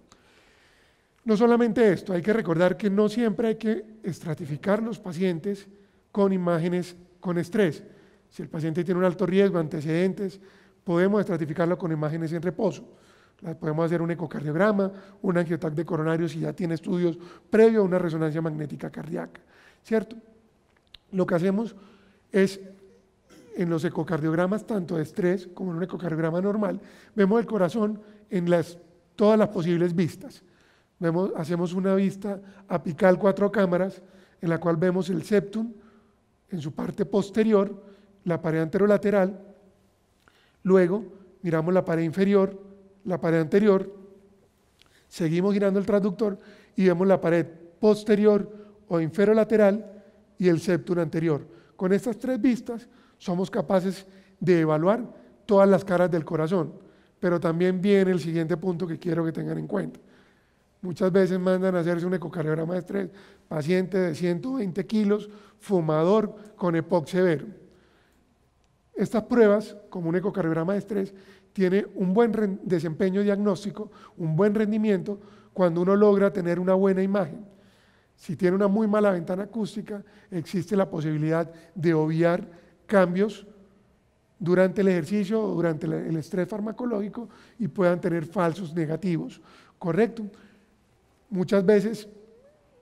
No solamente esto, hay que recordar que no siempre hay que estratificar los pacientes con imágenes con estrés. Si el paciente tiene un alto riesgo, antecedentes, podemos estratificarlo con imágenes en reposo. Podemos hacer un ecocardiograma, un angiotac de coronario si ya tiene estudios previo a una resonancia magnética cardíaca, ¿cierto? Lo que hacemos es en los ecocardiogramas, tanto de estrés como en un ecocardiograma normal, vemos el corazón en las, todas las posibles vistas. hacemos una vista apical cuatro cámaras, en la cual vemos el septum en su parte posterior, la pared anterolateral, luego miramos la pared inferior, la pared anterior, seguimos girando el transductor y vemos la pared posterior o inferolateral y el septum anterior. Con estas tres vistas somos capaces de evaluar todas las caras del corazón, pero también viene el siguiente punto que quiero que tengan en cuenta. Muchas veces mandan a hacerse un ecocardiograma de estrés, paciente de 120 kilos, fumador con EPOC severo. Estas pruebas, como un ecocardiograma de estrés, tiene un buen desempeño diagnóstico, un buen rendimiento, cuando uno logra tener una buena imagen. Si tiene una muy mala ventana acústica, existe la posibilidad de obviar cambios durante el ejercicio o durante el estrés farmacológico y puedan tener falsos negativos. ¿Correcto? Muchas veces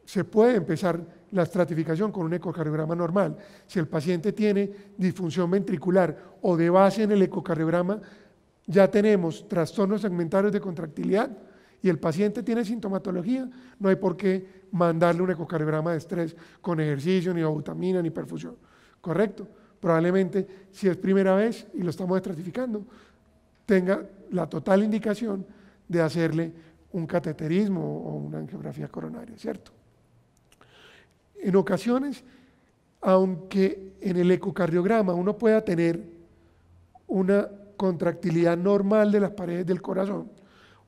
se puede empezar la estratificación con un ecocardiograma normal. Si el paciente tiene disfunción ventricular o de base en el ecocardiograma ya tenemos trastornos segmentarios de contractilidad y el paciente tiene sintomatología, no hay por qué mandarle un ecocardiograma de estrés con ejercicio, ni obutamina, ni perfusión. ¿Correcto? Probablemente, si es primera vez y lo estamos estratificando, tenga la total indicación de hacerle un cateterismo o una angiografía coronaria, ¿cierto? En ocasiones, aunque en el ecocardiograma uno pueda tener una contractilidad normal de las paredes del corazón,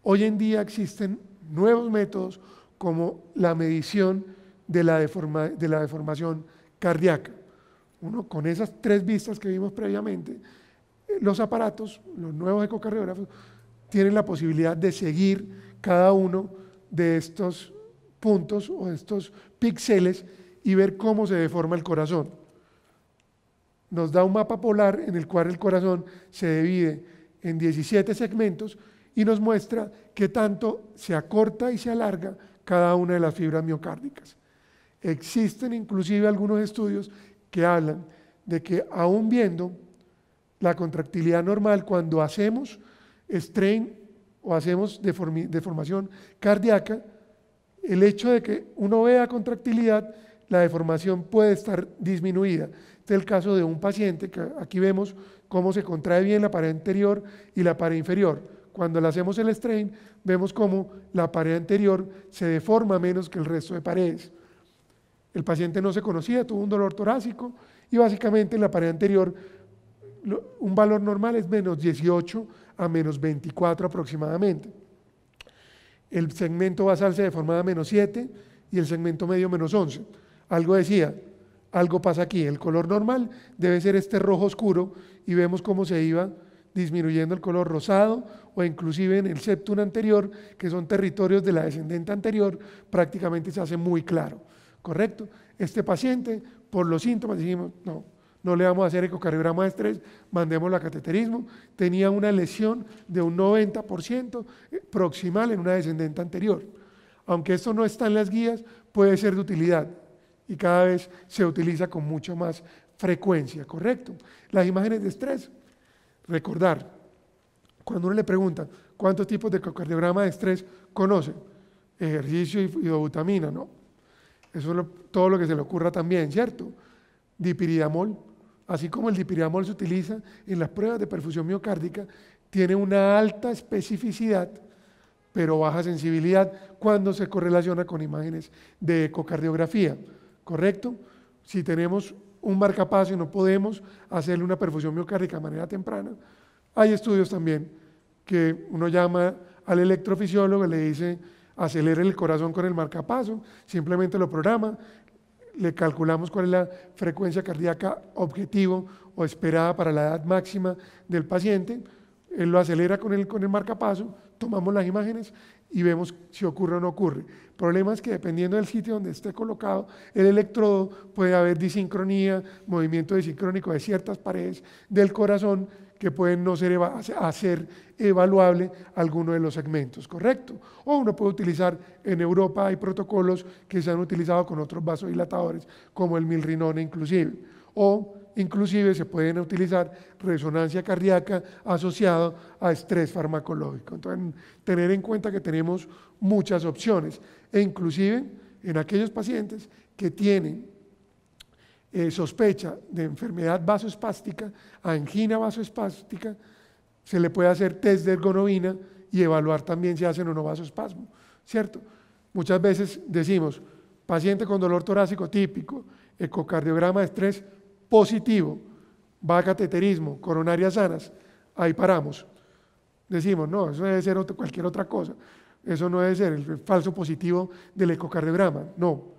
hoy en día existen nuevos métodos como la medición de la, deformación cardíaca. Uno con esas tres vistas que vimos previamente, eh, los aparatos, los nuevos ecocardiógrafos, tienen la posibilidad de seguir cada uno de estos puntos o estos píxeles y ver cómo se deforma el corazón nos da un mapa polar en el cual el corazón se divide en 17 segmentos y nos muestra qué tanto se acorta y se alarga cada una de las fibras miocárdicas. Existen inclusive algunos estudios que hablan de que aún viendo la contractilidad normal cuando hacemos strain o hacemos deformación cardíaca, el hecho de que uno vea contractilidad, la deformación puede estar disminuida es el caso de un paciente, que aquí vemos cómo se contrae bien la pared anterior y la pared inferior. Cuando le hacemos el strain, vemos cómo la pared anterior se deforma menos que el resto de paredes. El paciente no se conocía, tuvo un dolor torácico y básicamente en la pared anterior un valor normal es menos 18 a menos 24 aproximadamente. El segmento basal se deformaba menos 7 y el segmento medio menos 11. Algo decía, algo pasa aquí. El color normal debe ser este rojo oscuro y vemos cómo se iba disminuyendo el color rosado o inclusive en el septum anterior, que son territorios de la descendente anterior, prácticamente se hace muy claro. ¿Correcto? Este paciente, por los síntomas, dijimos, no, no le vamos a hacer ecocardiograma de estrés, mandemos la cateterismo. Tenía una lesión de un 90% eh, proximal en una descendente anterior. Aunque esto no está en las guías, puede ser de utilidad y cada vez se utiliza con mucha más frecuencia, ¿correcto? Las imágenes de estrés, recordar, cuando uno le pregunta cuántos tipos de ecocardiograma de estrés conoce, ejercicio y, ¿no? Eso es todo lo que se le ocurra también, ¿cierto? Dipiridamol, así como el dipiridamol se utiliza en las pruebas de perfusión miocárdica, tiene una alta especificidad, pero baja sensibilidad cuando se correlaciona con imágenes de ecocardiografía. ¿correcto? Si tenemos un marcapaso y no podemos hacerle una perfusión miocárdica de manera temprana, hay estudios también que uno llama al electrofisiólogo y le dice, acelere el corazón con el marcapaso, simplemente lo programa, le calculamos cuál es la frecuencia cardíaca objetivo o esperada para la edad máxima del paciente, él lo acelera con el, con el marcapaso, tomamos las imágenes y vemos si ocurre o no ocurre. El problema es que dependiendo del sitio donde esté colocado el electrodo, puede haber disincronía, movimiento disincrónico de ciertas paredes del corazón que pueden no ser hacer evaluable alguno de los segmentos, ¿correcto? O uno puede utilizar, en Europa hay protocolos que se han utilizado con otros vasodilatadores, como el milrinone inclusive. O inclusive se pueden utilizar resonancia cardíaca asociado a estrés farmacológico. Entonces, tener en cuenta que tenemos muchas opciones e inclusive en aquellos pacientes que tienen eh, sospecha de enfermedad vasoespástica, angina vasoespástica, se le puede hacer test de ergonovina y evaluar también si hacen o no vasoespasmo, ¿cierto? Muchas veces decimos, paciente con dolor torácico típico, ecocardiograma de estrés positivo, va a cateterismo, coronarias sanas, ahí paramos. Decimos, no, eso debe ser cualquier otra cosa. Eso no debe ser el falso positivo del ecocardiograma. No.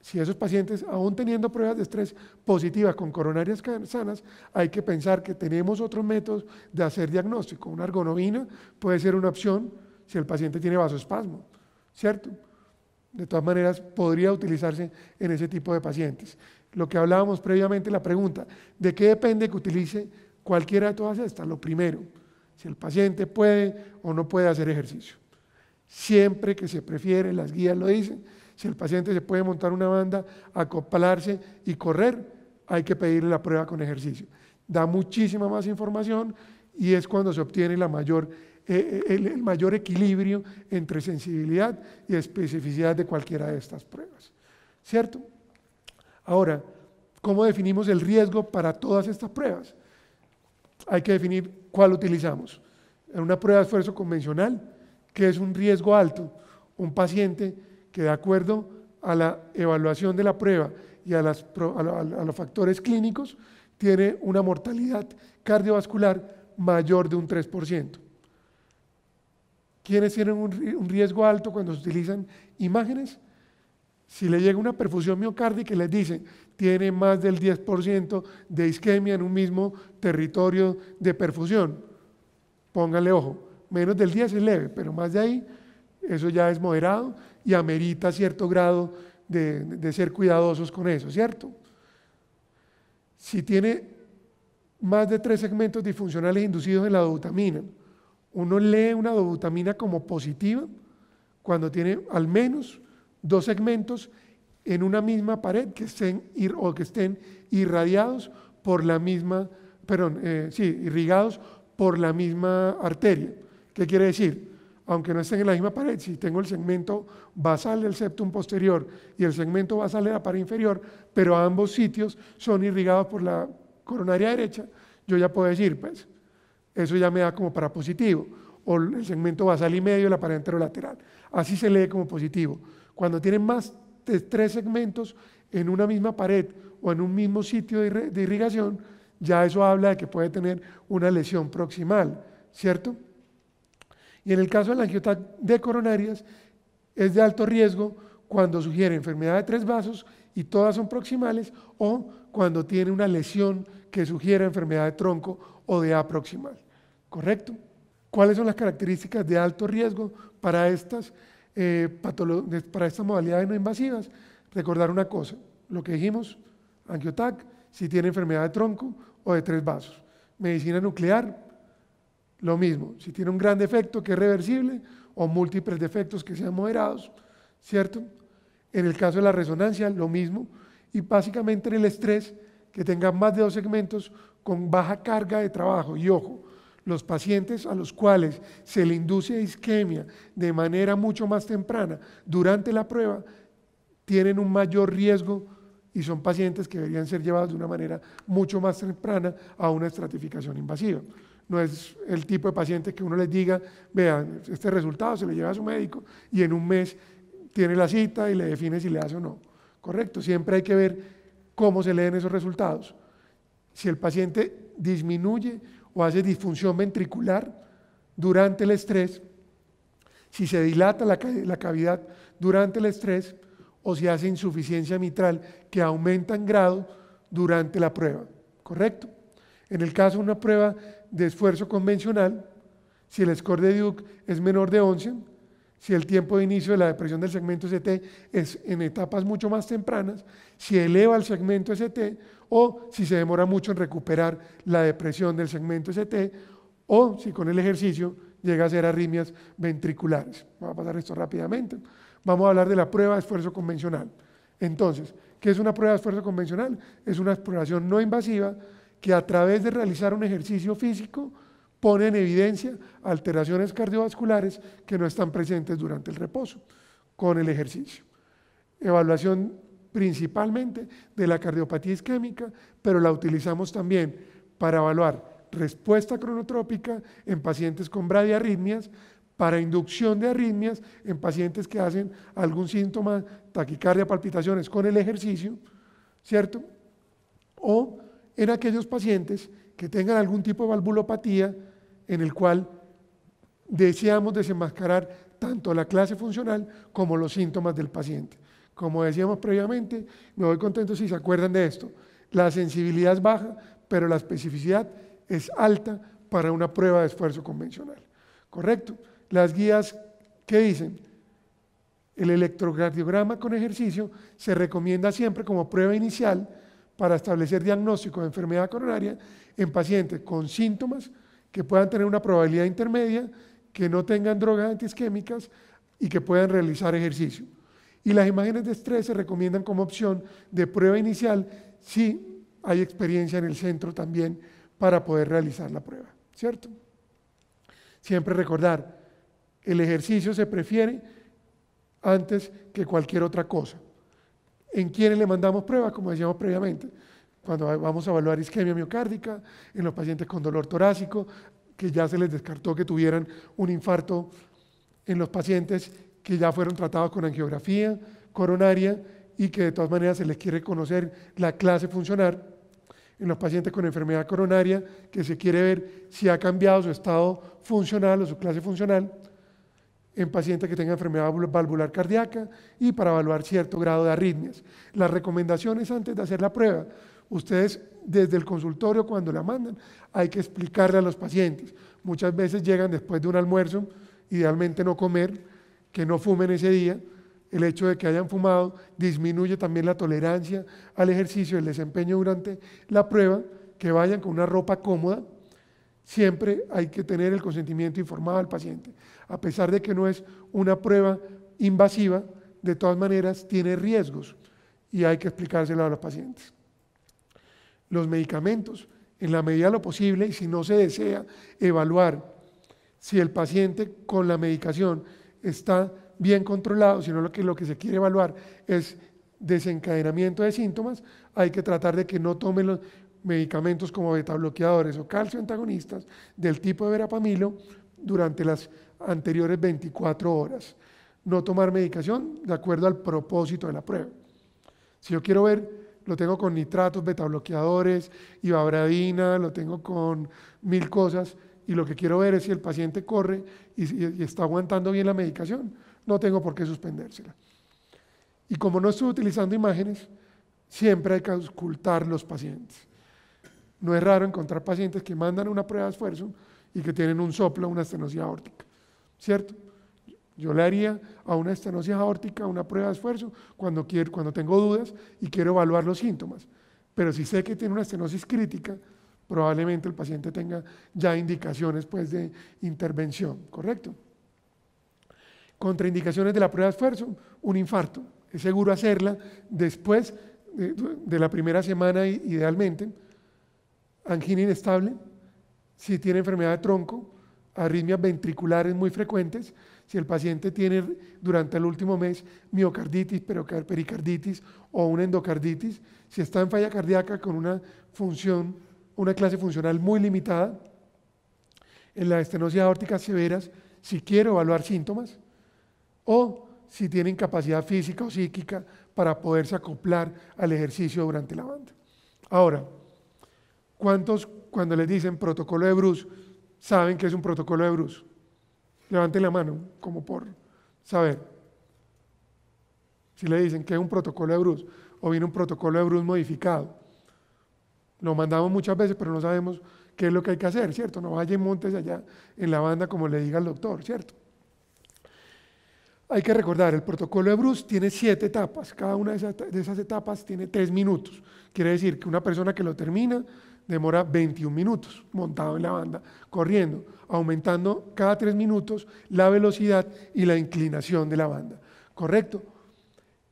Si esos pacientes, aún teniendo pruebas de estrés positivas con coronarias sanas, hay que pensar que tenemos otros métodos de hacer diagnóstico. Una argonovina puede ser una opción si el paciente tiene vasoespasmo, ¿cierto? De todas maneras, podría utilizarse en ese tipo de pacientes lo que hablábamos previamente, la pregunta, ¿de qué depende que utilice cualquiera de todas estas? Lo primero, si el paciente puede o no puede hacer ejercicio. Siempre que se prefiere, las guías lo dicen, si el paciente se puede montar una banda, acoplarse y correr, hay que pedirle la prueba con ejercicio. Da muchísima más información y es cuando se obtiene eh, eh, el, el mayor equilibrio entre sensibilidad y especificidad de cualquiera de estas pruebas. ¿Cierto? Ahora, ¿cómo definimos el riesgo para todas estas pruebas? Hay que definir cuál utilizamos. En una prueba de esfuerzo convencional, que es un riesgo alto, un paciente que de acuerdo a la evaluación de la prueba y a, a los factores clínicos, tiene una mortalidad cardiovascular mayor de un 3%. ¿Quiénes tienen un riesgo alto cuando se utilizan imágenes? Si le llega una perfusión miocárdica y les dicen, tiene más del 10% de isquemia en un mismo territorio de perfusión, póngale ojo, menos del 10 es leve, pero más de ahí, eso ya es moderado y amerita cierto grado de, de ser cuidadosos con eso, ¿cierto? Si tiene más de tres segmentos disfuncionales inducidos en la dobutamina, uno lee una dobutamina como positiva cuando tiene al menos dos segmentos en una misma pared que estén, o que estén irradiados por la misma, eh, irrigados por la misma arteria. ¿Qué quiere decir? Aunque no estén en la misma pared, si tengo el segmento basal del septum posterior y el segmento basal de la pared inferior, pero ambos sitios son irrigados por la coronaria derecha, yo ya puedo decir, pues, eso ya me da como para positivo, o el segmento basal y medio de la pared anterolateral. Así se lee como positivo. Cuando tienen más de tres segmentos en una misma pared o en un mismo sitio de, irrigación, ya eso habla de que puede tener una lesión proximal, ¿cierto? Y en el caso de la angiotas de coronarias, es de alto riesgo cuando sugiere enfermedad de tres vasos y todas son proximales o cuando tiene una lesión que sugiere enfermedad de tronco o de A proximal, ¿Correcto? ¿Cuáles son las características de alto riesgo para estas? Eh, para estas modalidades no invasivas, recordar una cosa, lo que dijimos, angiotac, si tiene enfermedad de tronco o de tres vasos. Medicina nuclear, lo mismo, si tiene un gran defecto que es reversible o múltiples defectos que sean moderados, ¿cierto? En el caso de la resonancia, lo mismo. Y básicamente en el estrés, que tenga más de dos segmentos con baja carga de trabajo. Y ojo, los pacientes a los cuales se le induce isquemia de manera mucho más temprana durante la prueba tienen un mayor riesgo y son pacientes que deberían ser llevados de una manera mucho más temprana a una estratificación invasiva. No es el tipo de paciente que uno les diga, vean, este resultado se le lleva a su médico y en un mes tiene la cita y le define si le hace o no. Correcto, siempre hay que ver cómo se leen esos resultados. Si el paciente disminuye o hace disfunción ventricular durante el estrés, si se dilata la, cavidad durante el estrés o si hace insuficiencia mitral que aumenta en grado durante la prueba. ¿Correcto? En el caso de una prueba de esfuerzo convencional, si el score de Duke es menor de 11, si el tiempo de inicio de la depresión del segmento ST es en etapas mucho más tempranas, si eleva el segmento ST o si se demora mucho en recuperar la depresión del segmento ST, o si con el ejercicio llega a ser arritmias ventriculares. Vamos a pasar esto rápidamente. Vamos a hablar de la prueba de esfuerzo convencional. Entonces, ¿qué es una prueba de esfuerzo convencional? Es una exploración no invasiva que a través de realizar un ejercicio físico pone en evidencia alteraciones cardiovasculares que no están presentes durante el reposo con el ejercicio. Evaluación principalmente de la cardiopatía isquémica, pero la utilizamos también para evaluar respuesta cronotrópica en pacientes con bradiarritmias, para inducción de arritmias en pacientes que hacen algún síntoma, taquicardia, palpitaciones con el ejercicio, ¿cierto? O en aquellos pacientes que tengan algún tipo de valvulopatía en el cual deseamos desenmascarar tanto la clase funcional como los síntomas del paciente. Como decíamos previamente, me voy contento si se acuerdan de esto. La sensibilidad es baja, pero la especificidad es alta para una prueba de esfuerzo convencional. ¿Correcto? Las guías, ¿qué dicen? El electrocardiograma con ejercicio se recomienda siempre como prueba inicial para establecer diagnóstico de enfermedad coronaria en pacientes con síntomas que puedan tener una probabilidad intermedia, que no tengan drogas antiisquémicas y que puedan realizar ejercicio y las imágenes de estrés se recomiendan como opción de prueba inicial si hay experiencia en el centro también para poder realizar la prueba, ¿cierto? Siempre recordar, el ejercicio se prefiere antes que cualquier otra cosa. ¿En quiénes le mandamos pruebas? Como decíamos previamente, cuando vamos a evaluar isquemia miocárdica, en los pacientes con dolor torácico, que ya se les descartó que tuvieran un infarto en los pacientes que ya fueron tratados con angiografía coronaria y que de todas maneras se les quiere conocer la clase funcional en los pacientes con enfermedad coronaria, que se quiere ver si ha cambiado su estado funcional o su clase funcional en pacientes que tengan enfermedad valvular cardíaca y para evaluar cierto grado de arritmias. Las recomendaciones antes de hacer la prueba, ustedes desde el consultorio cuando la mandan, hay que explicarle a los pacientes. Muchas veces llegan después de un almuerzo, idealmente no comer, que no fumen ese día, el hecho de que hayan fumado disminuye también la tolerancia al ejercicio, el desempeño durante la prueba, que vayan con una ropa cómoda. Siempre hay que tener el consentimiento informado del paciente. A pesar de que no es una prueba invasiva, de todas maneras tiene riesgos y hay que explicárselo a los pacientes. Los medicamentos, en la medida de lo posible, y si no se desea evaluar si el paciente con la medicación está bien controlado, sino lo que, lo que se quiere evaluar es desencadenamiento de síntomas, hay que tratar de que no tomen los medicamentos como betabloqueadores o calcio antagonistas del tipo de verapamilo durante las anteriores 24 horas. No tomar medicación de acuerdo al propósito de la prueba. Si yo quiero ver, lo tengo con nitratos, betabloqueadores, ibabradina, lo tengo con mil cosas, y lo que quiero ver es si el paciente corre y, está aguantando bien la medicación. No tengo por qué suspendérsela. Y como no estoy utilizando imágenes, siempre hay que auscultar los pacientes. No es raro encontrar pacientes que mandan una prueba de esfuerzo y que tienen un soplo, una estenosis aórtica, ¿cierto? Yo le haría a una estenosis aórtica una prueba de esfuerzo cuando, quiero, cuando tengo dudas y quiero evaluar los síntomas. Pero si sé que tiene una estenosis crítica, probablemente el paciente tenga ya indicaciones pues, de intervención, ¿correcto? Contraindicaciones de la prueba de esfuerzo, un infarto. Es seguro hacerla después de, de la primera semana idealmente. Angina inestable, si tiene enfermedad de tronco, arritmias ventriculares muy frecuentes, si el paciente tiene durante el último mes miocarditis, pericarditis o una endocarditis, si está en falla cardíaca con una función una clase funcional muy limitada. En las estenosis aórticas severas, si quiero evaluar síntomas, o si tienen capacidad física o psíquica para poderse acoplar al ejercicio durante la banda. Ahora, ¿cuántos cuando les dicen protocolo de Bruce saben que es un protocolo de Bruce? Levanten la mano, como por saber. Si le dicen que es un protocolo de Bruce o viene un protocolo de Bruce modificado. Lo mandamos muchas veces, pero no sabemos qué es lo que hay que hacer, ¿cierto? No vaya y montes allá en la banda como le diga el doctor, ¿cierto? Hay que recordar, el protocolo de Bruce tiene siete etapas, cada una de esas, de esas etapas tiene tres minutos. Quiere decir que una persona que lo termina demora 21 minutos montado en la banda, corriendo, aumentando cada tres minutos la velocidad y la inclinación de la banda. ¿Correcto?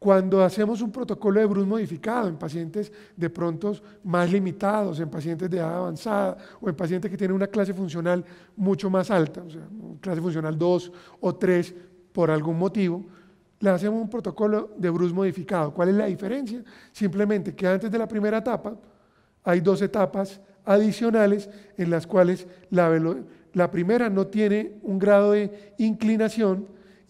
Cuando hacemos un protocolo de Bruce modificado en pacientes de pronto más limitados, en pacientes de edad avanzada o en pacientes que tienen una clase funcional mucho más alta, o sea, clase funcional 2 o 3 por algún motivo, le hacemos un protocolo de Bruce modificado. ¿Cuál es la diferencia? Simplemente que antes de la primera etapa hay dos etapas adicionales en las cuales la, la primera no tiene un grado de inclinación,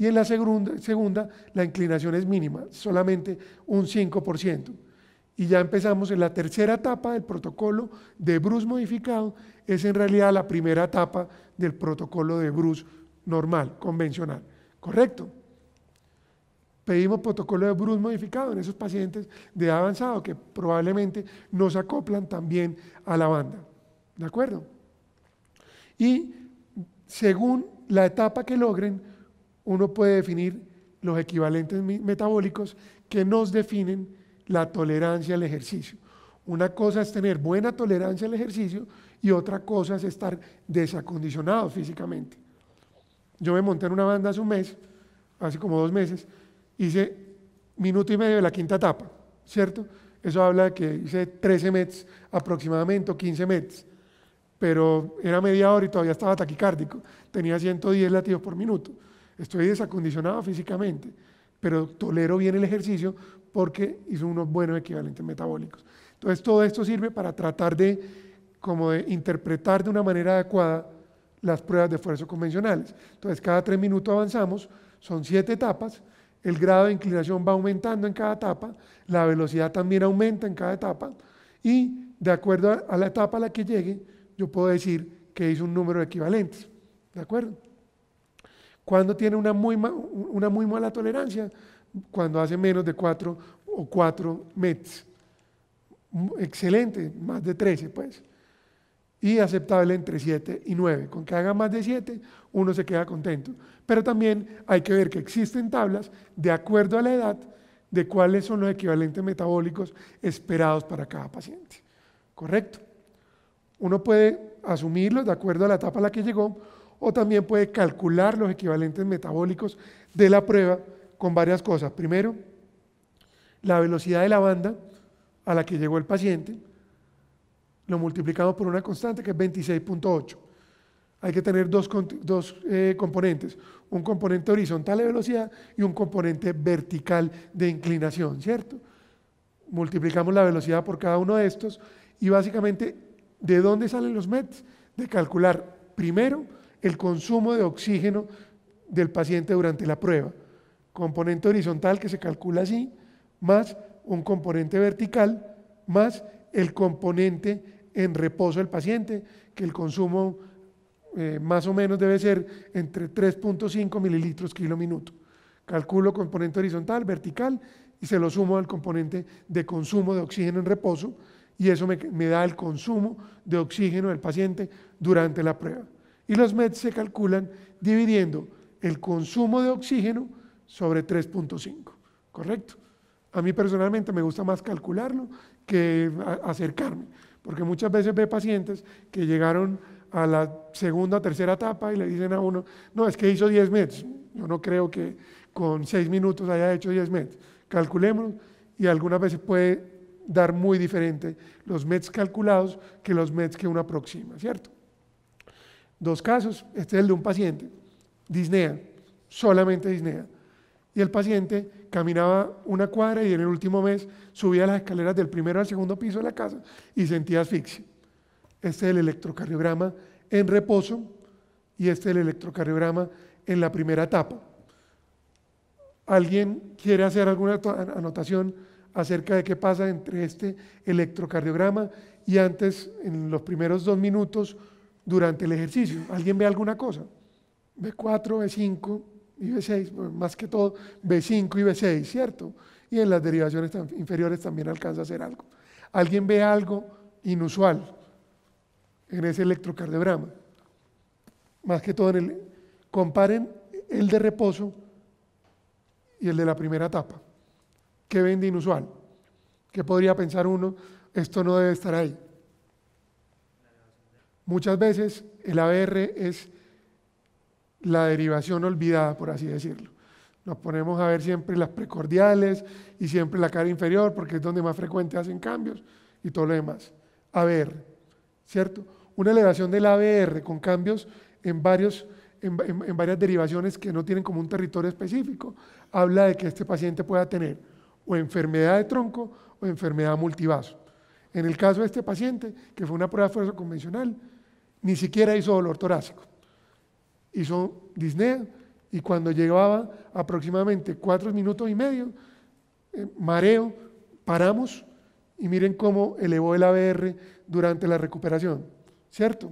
en la segunda, segunda la inclinación es mínima, solamente un 5%. Y ya empezamos en la tercera etapa del protocolo de Bruce modificado, es en realidad la primera etapa del protocolo de Bruce normal, convencional. ¿Correcto? Pedimos protocolo de Bruce modificado en esos pacientes de avanzado que probablemente no se acoplan también a la banda. ¿De acuerdo? Y según la etapa que logren, uno puede definir los equivalentes metabólicos que nos definen la tolerancia al ejercicio. Una cosa es tener buena tolerancia al ejercicio y otra cosa es estar desacondicionado físicamente. Yo me monté en una banda hace un mes, hace como dos meses, hice minuto y medio de la quinta etapa, ¿cierto? Eso habla de que hice 13 metros aproximadamente o 15 metros pero era media hora y todavía estaba taquicárdico, tenía 110 latidos por minuto. Estoy desacondicionado físicamente, pero tolero bien el ejercicio porque hizo unos buenos equivalentes metabólicos. Entonces todo esto sirve para tratar de, como de interpretar de una manera adecuada las pruebas de esfuerzo convencionales. Entonces cada tres minutos avanzamos, son siete etapas, el grado de inclinación va aumentando en cada etapa, la velocidad también aumenta en cada etapa y de acuerdo a la etapa a la que llegue, yo puedo decir que hice un número de equivalentes. ¿De acuerdo? Cuando tiene una muy, una muy mala tolerancia? Cuando hace menos de 4 o 4 METs. Excelente, más de 13 pues. Y aceptable entre 7 y 9. Con que haga más de 7, uno se queda contento. Pero también hay que ver que existen tablas de acuerdo a la edad de cuáles son los equivalentes metabólicos esperados para cada paciente. ¿Correcto? Uno puede asumirlos de acuerdo a la etapa a la que llegó o también puede calcular los equivalentes metabólicos de la prueba con varias cosas. Primero, la velocidad de la banda a la que llegó el paciente, lo multiplicamos por una constante que es 26.8. Hay que tener dos, eh, componentes, un componente horizontal de velocidad y un componente vertical de inclinación, ¿cierto? Multiplicamos la velocidad por cada uno de estos y básicamente, ¿de dónde salen los METs? De calcular primero el consumo de oxígeno del paciente durante la prueba. Componente horizontal que se calcula así, más un componente vertical, más el componente en reposo del paciente, que el consumo eh, más o menos debe ser entre 3.5 mililitros kilo Calculo componente horizontal, vertical, y se lo sumo al componente de consumo de oxígeno en reposo, y eso me da el consumo de oxígeno del paciente durante la prueba y los METs se calculan dividiendo el consumo de oxígeno sobre 3.5, ¿correcto? A mí personalmente me gusta más calcularlo que acercarme, porque muchas veces ve pacientes que llegaron a la segunda, o tercera etapa y le dicen a uno, no, es que hizo 10 METs, yo no creo que con 6 minutos haya hecho 10 METs, calculemos y algunas veces puede dar muy diferente los METs calculados que los METs que uno aproxima, ¿cierto? Dos casos, este es el de un paciente, disnea, solamente disnea. Y el paciente caminaba una cuadra y en el último mes subía las escaleras del primero al segundo piso de la casa y sentía asfixia. Este es el electrocardiograma en reposo y este es el electrocardiograma en la primera etapa. ¿Alguien quiere hacer alguna anotación acerca de qué pasa entre este electrocardiograma y antes, en los primeros dos minutos, durante el ejercicio. ¿Alguien ve alguna cosa? B4, B5 y B6, pues, más que todo B5 y B6, ¿cierto? Y en las derivaciones inferiores también alcanza a hacer algo. ¿Alguien ve algo inusual en ese electrocardiograma? Más que todo en el... Comparen el de reposo y el de la primera etapa. ¿Qué ven de inusual? ¿Qué podría pensar uno? Esto no debe estar ahí. Muchas veces el ABR es la derivación olvidada, por así decirlo. Nos ponemos a ver siempre las precordiales y siempre la cara inferior, porque es donde más frecuente hacen cambios y todo lo demás. ABR, ¿cierto? Una elevación del ABR con cambios en, varias derivaciones que no tienen como un territorio específico, habla de que este paciente pueda tener o enfermedad de tronco o enfermedad multivaso. En el caso de este paciente, que fue una prueba de esfuerzo convencional, ni siquiera hizo dolor torácico. Hizo disnea y cuando llegaba aproximadamente cuatro minutos y medio, eh, mareo, paramos y miren cómo elevó el ABR durante la recuperación, ¿cierto?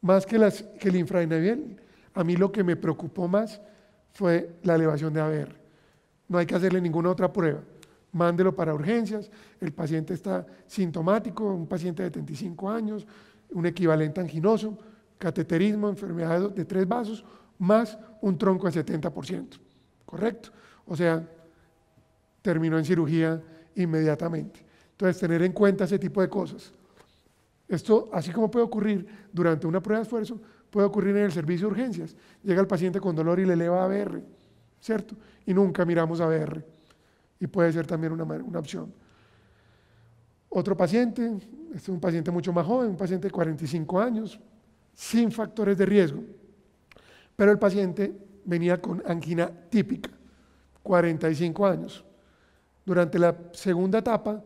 Más que, el infradinavial, a mí lo que me preocupó más fue la elevación de ABR. No hay que hacerle ninguna otra prueba. Mándelo para urgencias, el paciente está sintomático, un paciente de 35 años, un equivalente anginoso, cateterismo, enfermedad de tres vasos, más un tronco de 70%. ¿Correcto? O sea, terminó en cirugía inmediatamente. Entonces, tener en cuenta ese tipo de cosas. Esto, así como puede ocurrir durante una prueba de esfuerzo, puede ocurrir en el servicio de urgencias. Llega el paciente con dolor y le eleva BR, ¿cierto? Y nunca miramos a BR. Y puede ser también una opción. Otro paciente, este es un paciente mucho más joven, un paciente de 45 años, sin factores de riesgo, pero el paciente venía con angina típica, 45 años. Durante la segunda etapa,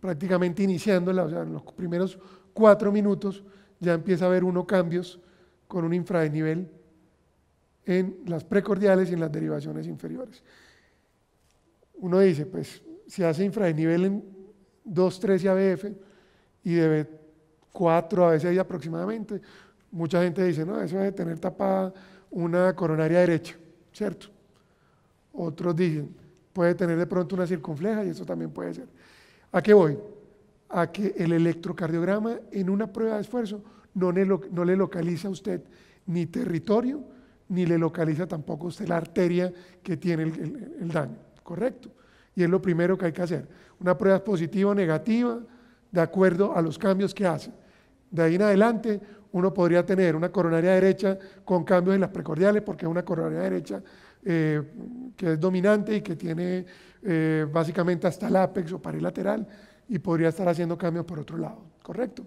prácticamente iniciándola, o sea, en los primeros cuatro minutos, ya empieza a haber uno cambios con un infradenivel en las precordiales y en las derivaciones inferiores. Uno dice, pues, si hace infradenivel en 2, 3 y ABF, y debe cuatro a veces ahí aproximadamente. Mucha gente dice, no, eso debe tener tapada una coronaria derecha, ¿cierto? Otros dicen, puede tener de pronto una circunfleja y eso también puede ser. ¿A qué voy? A que el electrocardiograma en una prueba de esfuerzo no le, no le localiza a usted ni territorio, ni le localiza tampoco usted la arteria que tiene el, el daño, ¿correcto? Y es lo primero que hay que hacer. Una prueba positiva o negativa, de acuerdo a los cambios que hace. De ahí en adelante, uno podría tener una coronaria derecha con cambios en las precordiales, porque es una coronaria derecha eh, que es dominante y que tiene eh, básicamente hasta el ápex o pared lateral, y podría estar haciendo cambios por otro lado, ¿correcto?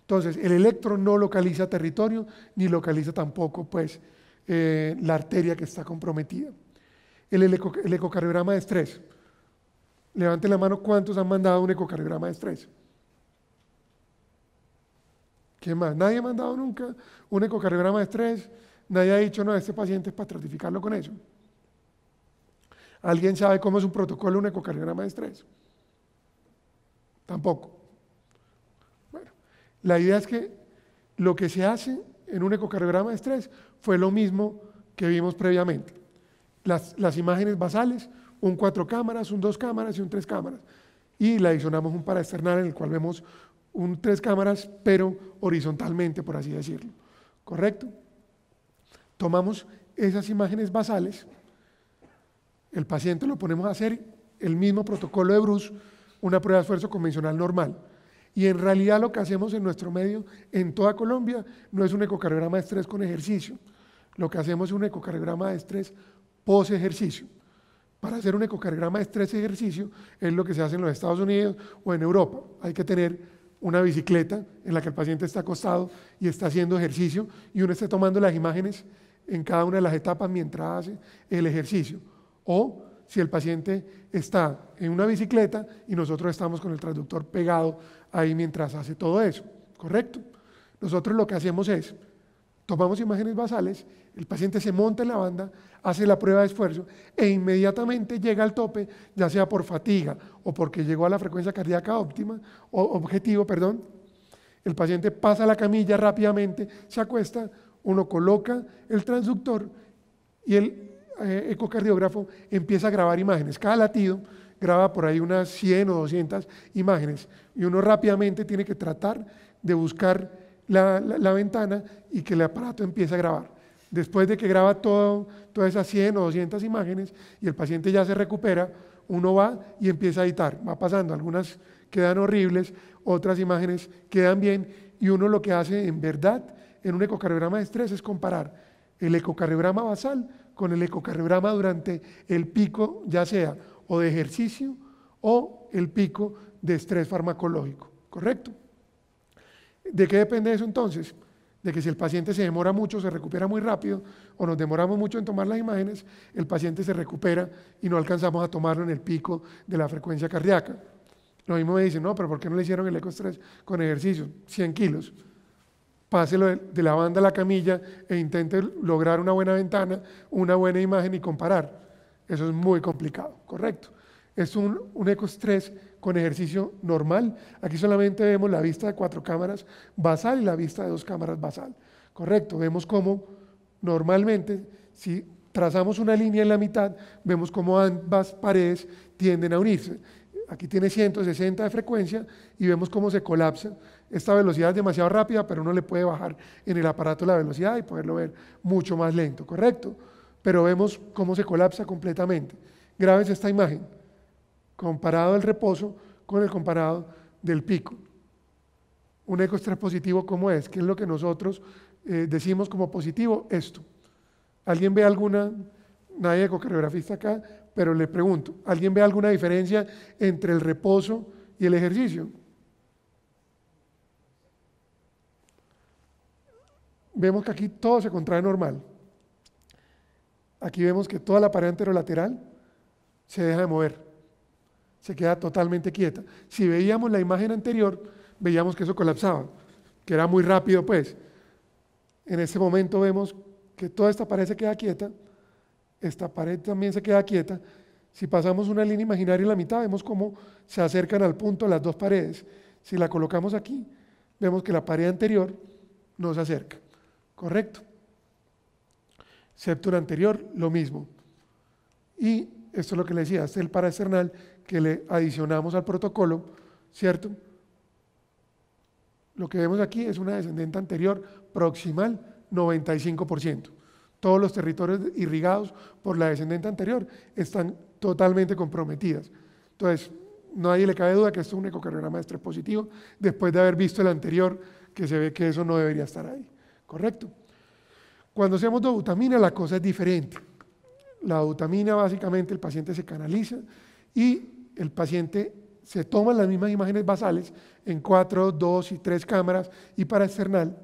Entonces, el electro no localiza territorio, ni localiza tampoco, pues, eh, la arteria que está comprometida. el ecocardiograma de estrés. Levanten la mano cuántos han mandado un ecocardiograma de estrés. ¿Quién más? Nadie ha mandado nunca un ecocardiograma de estrés. Nadie ha dicho, no, este paciente es para tratificarlo con eso. ¿Alguien sabe cómo es un protocolo, un ecocardiograma de estrés? Tampoco. Bueno, la idea es que lo que se hace en un ecocardiograma de estrés fue lo mismo que vimos previamente. Las, las imágenes basales un cuatro cámaras, un dos cámaras y un tres cámaras. Y le adicionamos un para en el cual vemos un tres cámaras, pero horizontalmente, por así decirlo. ¿Correcto? Tomamos esas imágenes basales, el paciente lo ponemos a hacer el mismo protocolo de Bruce, una prueba de esfuerzo convencional normal. Y en realidad lo que hacemos en nuestro medio, en toda Colombia, no es un ecocardiograma de estrés con ejercicio. Lo que hacemos es un ecocardiograma de estrés post ejercicio para hacer un ecocardiograma de estrés y ejercicio es lo que se hace en los Estados Unidos o en Europa. Hay que tener una bicicleta en la que el paciente está acostado y está haciendo ejercicio y uno está tomando las imágenes en cada una de las etapas mientras hace el ejercicio. O si el paciente está en una bicicleta y nosotros estamos con el transductor pegado ahí mientras hace todo eso, ¿correcto? Nosotros lo que hacemos es, tomamos imágenes basales, el paciente se monta en la banda, hace la prueba de esfuerzo e inmediatamente llega al tope, ya sea por fatiga o porque llegó a la frecuencia cardíaca óptima o objetivo, perdón. El paciente pasa la camilla rápidamente, se acuesta, uno coloca el transductor y el eh, ecocardiógrafo empieza a grabar imágenes. Cada latido graba por ahí unas 100 o 200 imágenes y uno rápidamente tiene que tratar de buscar la, ventana y que el aparato empiece a grabar. Después de que graba todas esas 100 o 200 imágenes y el paciente ya se recupera, uno va y empieza a editar. Va pasando, algunas quedan horribles, otras imágenes quedan bien y uno lo que hace en verdad en un ecocardiograma de estrés es comparar el ecocardiograma basal con el ecocardiograma durante el pico, ya sea o de ejercicio o el pico de estrés farmacológico, ¿correcto? ¿De qué depende eso entonces? De que si el paciente se demora mucho, se recupera muy rápido, o nos demoramos mucho en tomar las imágenes, el paciente se recupera y no alcanzamos a tomarlo en el pico de la frecuencia cardíaca. Lo mismo me dicen, no, pero ¿por qué no le hicieron el eco con ejercicio? 100 kilos. Páselo de la banda a la camilla e intente lograr una buena ventana, una buena imagen y comparar. Eso es muy complicado, correcto. Es un, un eco estrés con ejercicio normal. Aquí solamente vemos la vista de cuatro cámaras basal y la vista de dos cámaras basal. Correcto, vemos cómo normalmente, si trazamos una línea en la mitad, vemos cómo ambas paredes tienden a unirse. Aquí tiene 160 de frecuencia y vemos cómo se colapsa. Esta velocidad es demasiado rápida, pero uno le puede bajar en el aparato la velocidad y poderlo ver mucho más lento, ¿correcto? Pero vemos cómo se colapsa completamente. grábense esta imagen comparado el reposo con el comparado del pico. Un eco extra positivo, ¿cómo es? ¿Qué es lo que nosotros eh, decimos como positivo? Esto. ¿Alguien ve alguna? Nadie ecocardiografista acá, pero le pregunto, ¿alguien ve alguna diferencia entre el reposo y el ejercicio? Vemos que aquí todo se contrae normal. Aquí vemos que toda la pared anterolateral se deja de mover se queda totalmente quieta. Si veíamos la imagen anterior, veíamos que eso colapsaba, que era muy rápido pues. En ese momento vemos que toda esta pared se queda quieta, esta pared también se queda quieta. Si pasamos una línea imaginaria en la mitad, vemos cómo se acercan al punto las dos paredes. Si la colocamos aquí, vemos que la pared anterior no se acerca. ¿Correcto? Septura anterior, lo mismo. Y esto es lo que le decía, es el parasternal que le adicionamos al protocolo, ¿cierto? Lo que vemos aquí es una descendente anterior proximal 95%. Todos los territorios irrigados por la descendente anterior están totalmente comprometidas. Entonces, nadie le cabe duda que es un ecocardiograma de estrés positivo, después de haber visto el anterior, que se ve que eso no debería estar ahí. ¿Correcto? Cuando hacemos dobutamina, la cosa es diferente. La dobutamina, básicamente, el paciente se canaliza y el paciente se toma las mismas imágenes basales en cuatro, 2 y tres cámaras y para external,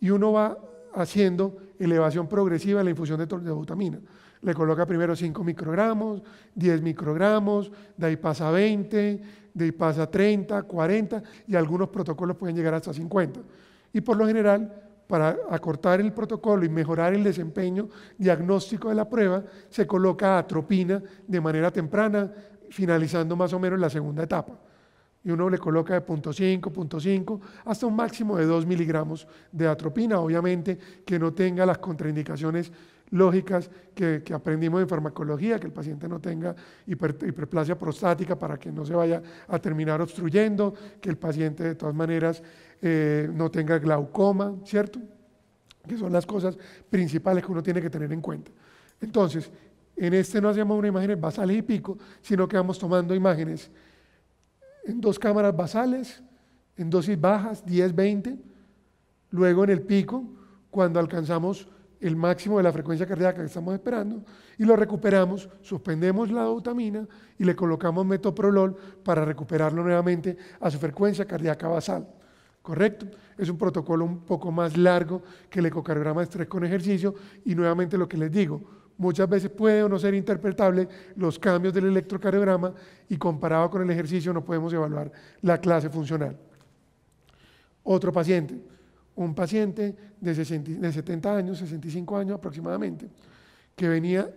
y uno va haciendo elevación progresiva de la infusión de, de Le coloca primero 5 microgramos, 10 microgramos, de ahí pasa 20, de ahí pasa 30, 40 y algunos protocolos pueden llegar hasta 50. Y por lo general, para acortar el protocolo y mejorar el desempeño diagnóstico de la prueba, se coloca atropina de manera temprana, finalizando más o menos la segunda etapa. Y uno le coloca de 0.5, 0.5, hasta un máximo de 2 miligramos de atropina, obviamente que no tenga las contraindicaciones lógicas que, aprendimos en farmacología, que el paciente no tenga hiperplasia prostática para que no se vaya a terminar obstruyendo, que el paciente de todas maneras eh, no tenga glaucoma, ¿cierto? Que son las cosas principales que uno tiene que tener en cuenta. Entonces, en este no hacemos una imagen basal y pico, sino que vamos tomando imágenes en dos cámaras basales, en dosis bajas, 10, 20, luego en el pico, cuando alcanzamos el máximo de la frecuencia cardíaca que estamos esperando, y lo recuperamos, suspendemos la dobutamina y le colocamos metoprolol para recuperarlo nuevamente a su frecuencia cardíaca basal. ¿Correcto? Es un protocolo un poco más largo que el ecocardiograma de estrés con ejercicio y nuevamente lo que les digo, muchas veces puede o no ser interpretable los cambios del electrocardiograma y comparado con el ejercicio no podemos evaluar la clase funcional. Otro paciente, un paciente de, 70 años, 65 años aproximadamente, que venía,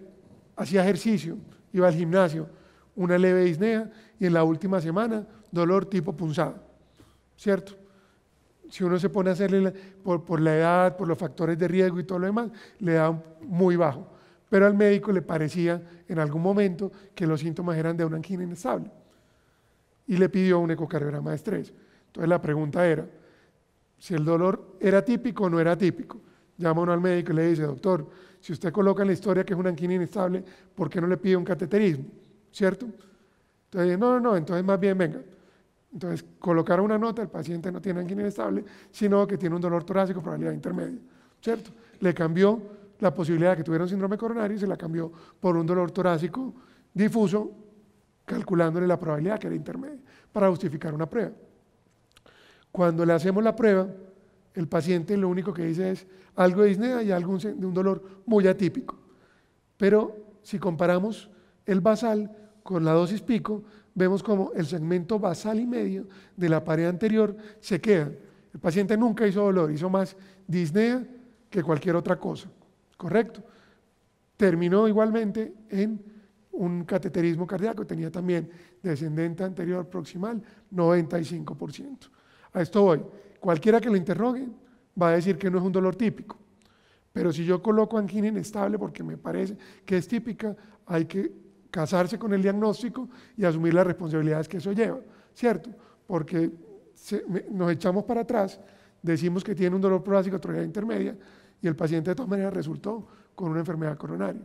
hacía ejercicio, iba al gimnasio, una leve disnea y en la última semana dolor tipo punzada, ¿cierto? si uno se pone a hacerle por, la edad, por los factores de riesgo y todo lo demás, le da muy bajo pero al médico le parecía en algún momento que los síntomas eran de una angina inestable y le pidió un ecocardiograma de estrés. Entonces la pregunta era si el dolor era típico o no era típico. Llama uno al médico y le dice, doctor, si usted coloca en la historia que es una angina inestable, ¿por qué no le pide un cateterismo? ¿Cierto? Entonces no, no, no, entonces más bien venga. Entonces colocar una nota, el paciente no tiene angina inestable, sino que tiene un dolor torácico, probabilidad intermedia. ¿Cierto? Le cambió la posibilidad de que tuviera un síndrome coronario se la cambió por un dolor torácico difuso, calculándole la probabilidad que era intermedia, para justificar una prueba. Cuando le hacemos la prueba, el paciente lo único que dice es algo de disnea y algo de un dolor muy atípico. Pero si comparamos el basal con la dosis pico, vemos como el segmento basal y medio de la pared anterior se queda. El paciente nunca hizo dolor, hizo más disnea que cualquier otra cosa correcto. Terminó igualmente en un cateterismo cardíaco, tenía también descendente anterior proximal, 95%. A esto voy. Cualquiera que lo interrogue va a decir que no es un dolor típico. Pero si yo coloco angina inestable porque me parece que es típica, hay que casarse con el diagnóstico y asumir las responsabilidades que eso lleva, ¿cierto? Porque nos echamos para atrás, decimos que tiene un dolor de troidea intermedia, y el paciente de todas maneras resultó con una enfermedad coronaria.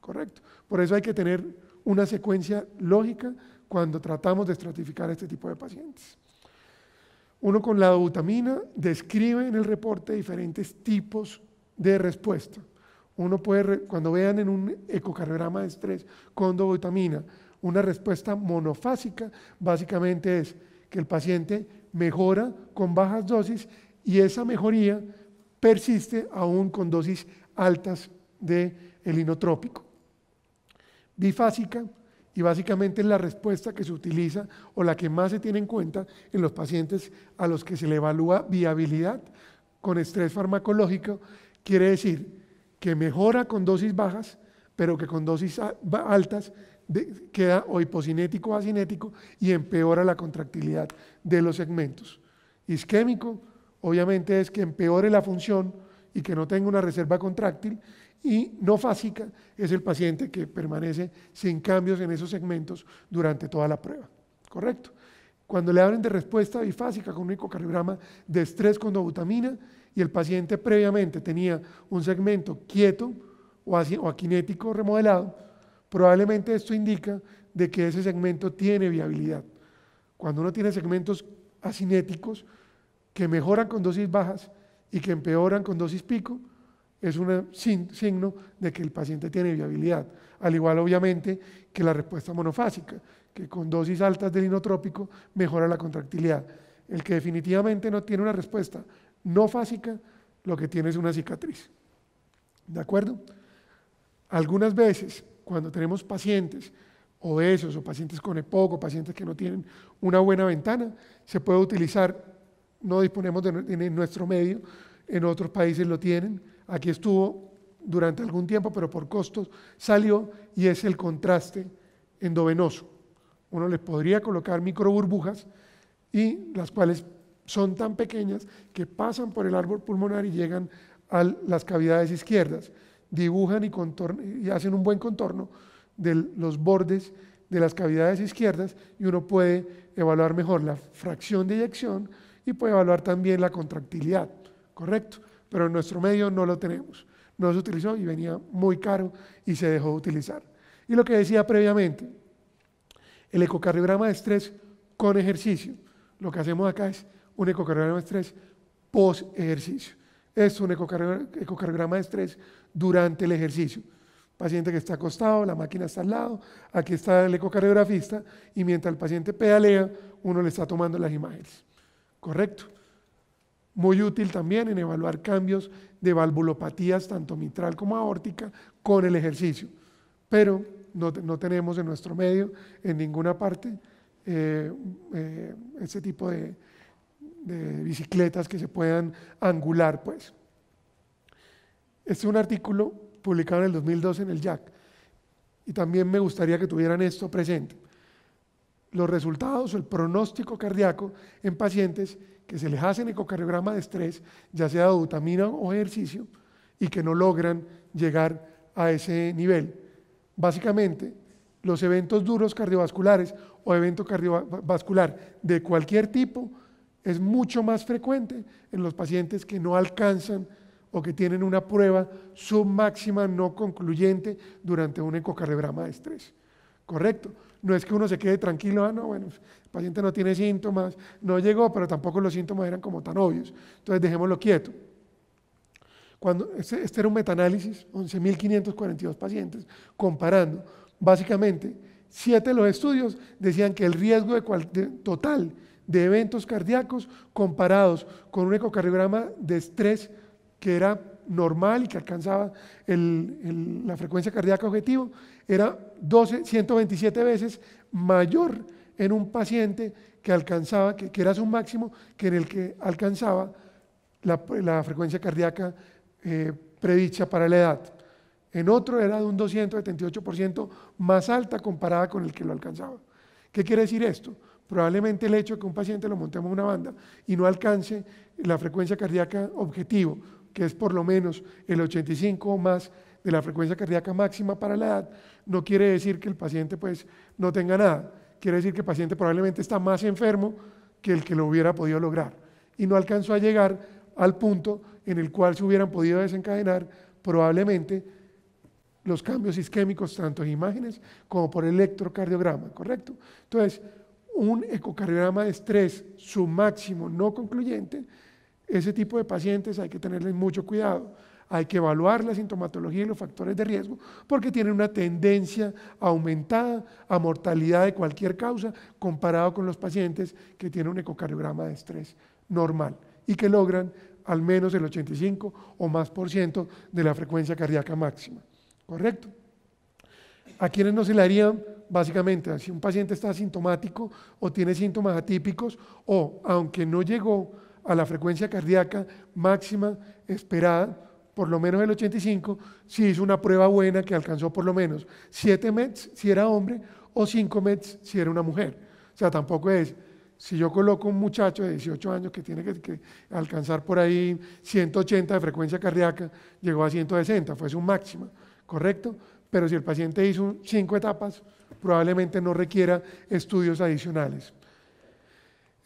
Correcto. Por eso hay que tener una secuencia lógica cuando tratamos de estratificar este tipo de pacientes. Uno con la dobutamina describe en el reporte diferentes tipos de respuesta. Uno puede, cuando vean en un ecocardiograma de estrés con dobutamina, una respuesta monofásica, básicamente es que el paciente mejora con bajas dosis y esa mejoría persiste aún con dosis altas de el inotrópico. Bifásica y básicamente es la respuesta que se utiliza o la que más se tiene en cuenta en los pacientes a los que se le evalúa viabilidad con estrés farmacológico, quiere decir que mejora con dosis bajas, pero que con dosis altas queda o hipocinético o asinético y empeora la contractilidad de los segmentos. Isquémico, obviamente es que empeore la función y que no tenga una reserva contráctil, y no fásica es el paciente que permanece sin cambios en esos segmentos durante toda la prueba. ¿Correcto? Cuando le hablen de respuesta bifásica con un ecocardiograma de estrés con dobutamina y el paciente previamente tenía un segmento quieto o, o aquinético remodelado, probablemente esto indica de que ese segmento tiene viabilidad. Cuando uno tiene segmentos acinéticos, que mejoran con dosis bajas y que empeoran con dosis pico, es un signo de que el paciente tiene viabilidad. Al igual, obviamente, que la respuesta monofásica, que con dosis altas del inotrópico mejora la contractilidad. El que definitivamente no tiene una respuesta no fásica, lo que tiene es una cicatriz. ¿De acuerdo? Algunas veces, cuando tenemos pacientes obesos o pacientes con EPOC pacientes que no tienen una buena ventana, se puede utilizar no disponemos de, en nuestro medio, en otros países lo tienen. Aquí estuvo durante algún tiempo, pero por costos salió y es el contraste endovenoso. Uno le podría colocar microburbujas y las cuales son tan pequeñas que pasan por el árbol pulmonar y llegan a las cavidades izquierdas, dibujan y, y hacen un buen contorno de los bordes de las cavidades izquierdas y uno puede evaluar mejor la fracción de eyección, y puede evaluar también la contractilidad, ¿correcto? Pero en nuestro medio no lo tenemos. No se utilizó y venía muy caro y se dejó de utilizar. Y lo que decía previamente, el ecocardiograma de estrés con ejercicio. Lo que hacemos acá es un ecocardiograma de estrés post ejercicio. Es un ecocardiograma de estrés durante el ejercicio. Paciente que está acostado, la máquina está al lado, aquí está el ecocardiografista y mientras el paciente pedalea, uno le está tomando las imágenes correcto. Muy útil también en evaluar cambios de valvulopatías, tanto mitral como aórtica, con el ejercicio. Pero no, tenemos en nuestro medio, en ninguna parte, eh, eh, ese tipo de, bicicletas que se puedan angular, pues. Este es un artículo publicado en el 2012 en el JAC. Y también me gustaría que tuvieran esto presente los resultados o el pronóstico cardíaco en pacientes que se les hacen ecocardiograma de estrés, ya sea de butamina o ejercicio, y que no logran llegar a ese nivel. Básicamente, los eventos duros cardiovasculares o evento cardiovascular de cualquier tipo es mucho más frecuente en los pacientes que no alcanzan o que tienen una prueba submáxima no concluyente durante un ecocardiograma de estrés. ¿Correcto? No es que uno se quede tranquilo, ah, no, bueno, pues, el paciente no tiene síntomas, no llegó, pero tampoco los síntomas eran como tan obvios. Entonces dejémoslo quieto. Cuando, este, este era un metanálisis, 11.542 pacientes, comparando. Básicamente, siete de los estudios decían que el riesgo total de eventos cardíacos comparados con un ecocardiograma de estrés que era normal y que alcanzaba la frecuencia cardíaca objetivo, era 12, 127 veces mayor en un paciente que alcanzaba, que, era su máximo, que en el que alcanzaba la, frecuencia cardíaca eh, predicha para la edad. En otro era de un 278% más alta comparada con el que lo alcanzaba. ¿Qué quiere decir esto? Probablemente el hecho de que un paciente lo montemos una banda y no alcance la frecuencia cardíaca objetivo, que es por lo menos el 85 o más de la frecuencia cardíaca máxima para la edad, no quiere decir que el paciente pues no tenga nada. Quiere decir que el paciente probablemente está más enfermo que el que lo hubiera podido lograr y no alcanzó a llegar al punto en el cual se hubieran podido desencadenar probablemente los cambios isquémicos, tanto en imágenes como por electrocardiograma, ¿correcto? Entonces, un ecocardiograma de estrés, su máximo no concluyente, ese tipo de pacientes hay que tenerles mucho cuidado hay que evaluar la sintomatología y los factores de riesgo porque tienen una tendencia aumentada a mortalidad de cualquier causa comparado con los pacientes que tienen un ecocardiograma de estrés normal y que logran al menos el 85 o más por ciento de la frecuencia cardíaca máxima. ¿Correcto? ¿A quienes no se le harían? Básicamente, si un paciente está asintomático o tiene síntomas atípicos o aunque no llegó a la frecuencia cardíaca máxima esperada, por lo menos el 85, si hizo una prueba buena que alcanzó por lo menos 7 METs si era hombre o 5 METs si era una mujer. O sea, tampoco es, si yo coloco un muchacho de 18 años que tiene que, alcanzar por ahí 180 de frecuencia cardíaca, llegó a 160, fue su máxima, ¿correcto? Pero si el paciente hizo 5 etapas, probablemente no requiera estudios adicionales.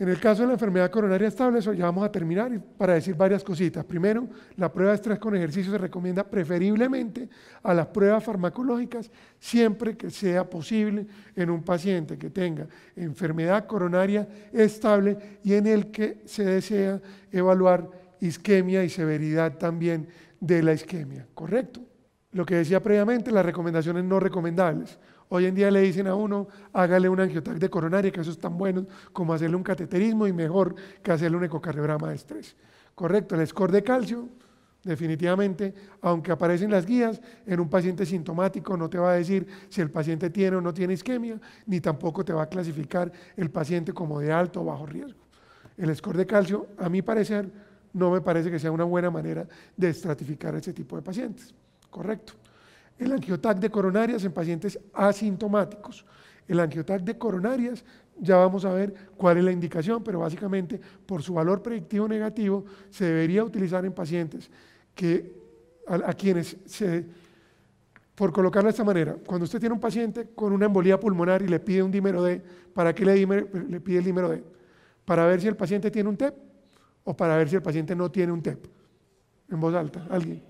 En el caso de la enfermedad coronaria estable, eso ya vamos a terminar para decir varias cositas. Primero, la prueba de estrés con ejercicio se recomienda preferiblemente a las pruebas farmacológicas siempre que sea posible en un paciente que tenga enfermedad coronaria estable y en el que se desea evaluar isquemia y severidad también de la isquemia. ¿Correcto? Lo que decía previamente, las recomendaciones no recomendables. Hoy en día le dicen a uno, hágale un angiotac de coronaria, que eso es tan bueno como hacerle un cateterismo y mejor que hacerle un ecocardiograma de estrés. Correcto, el score de calcio, definitivamente, aunque aparecen las guías, en un paciente sintomático no te va a decir si el paciente tiene o no tiene isquemia, ni tampoco te va a clasificar el paciente como de alto o bajo riesgo. El score de calcio, a mi parecer, no me parece que sea una buena manera de estratificar a ese tipo de pacientes. Correcto el angiotac de coronarias en pacientes asintomáticos. El angiotac de coronarias, ya vamos a ver cuál es la indicación, pero básicamente por su valor predictivo negativo se debería utilizar en pacientes que, a, quienes se, por colocarlo de esta manera, cuando usted tiene un paciente con una embolía pulmonar y le pide un dímero D, ¿para qué le, le pide el dímero D? ¿Para ver si el paciente tiene un TEP o para ver si el paciente no tiene un TEP? En voz alta, alguien.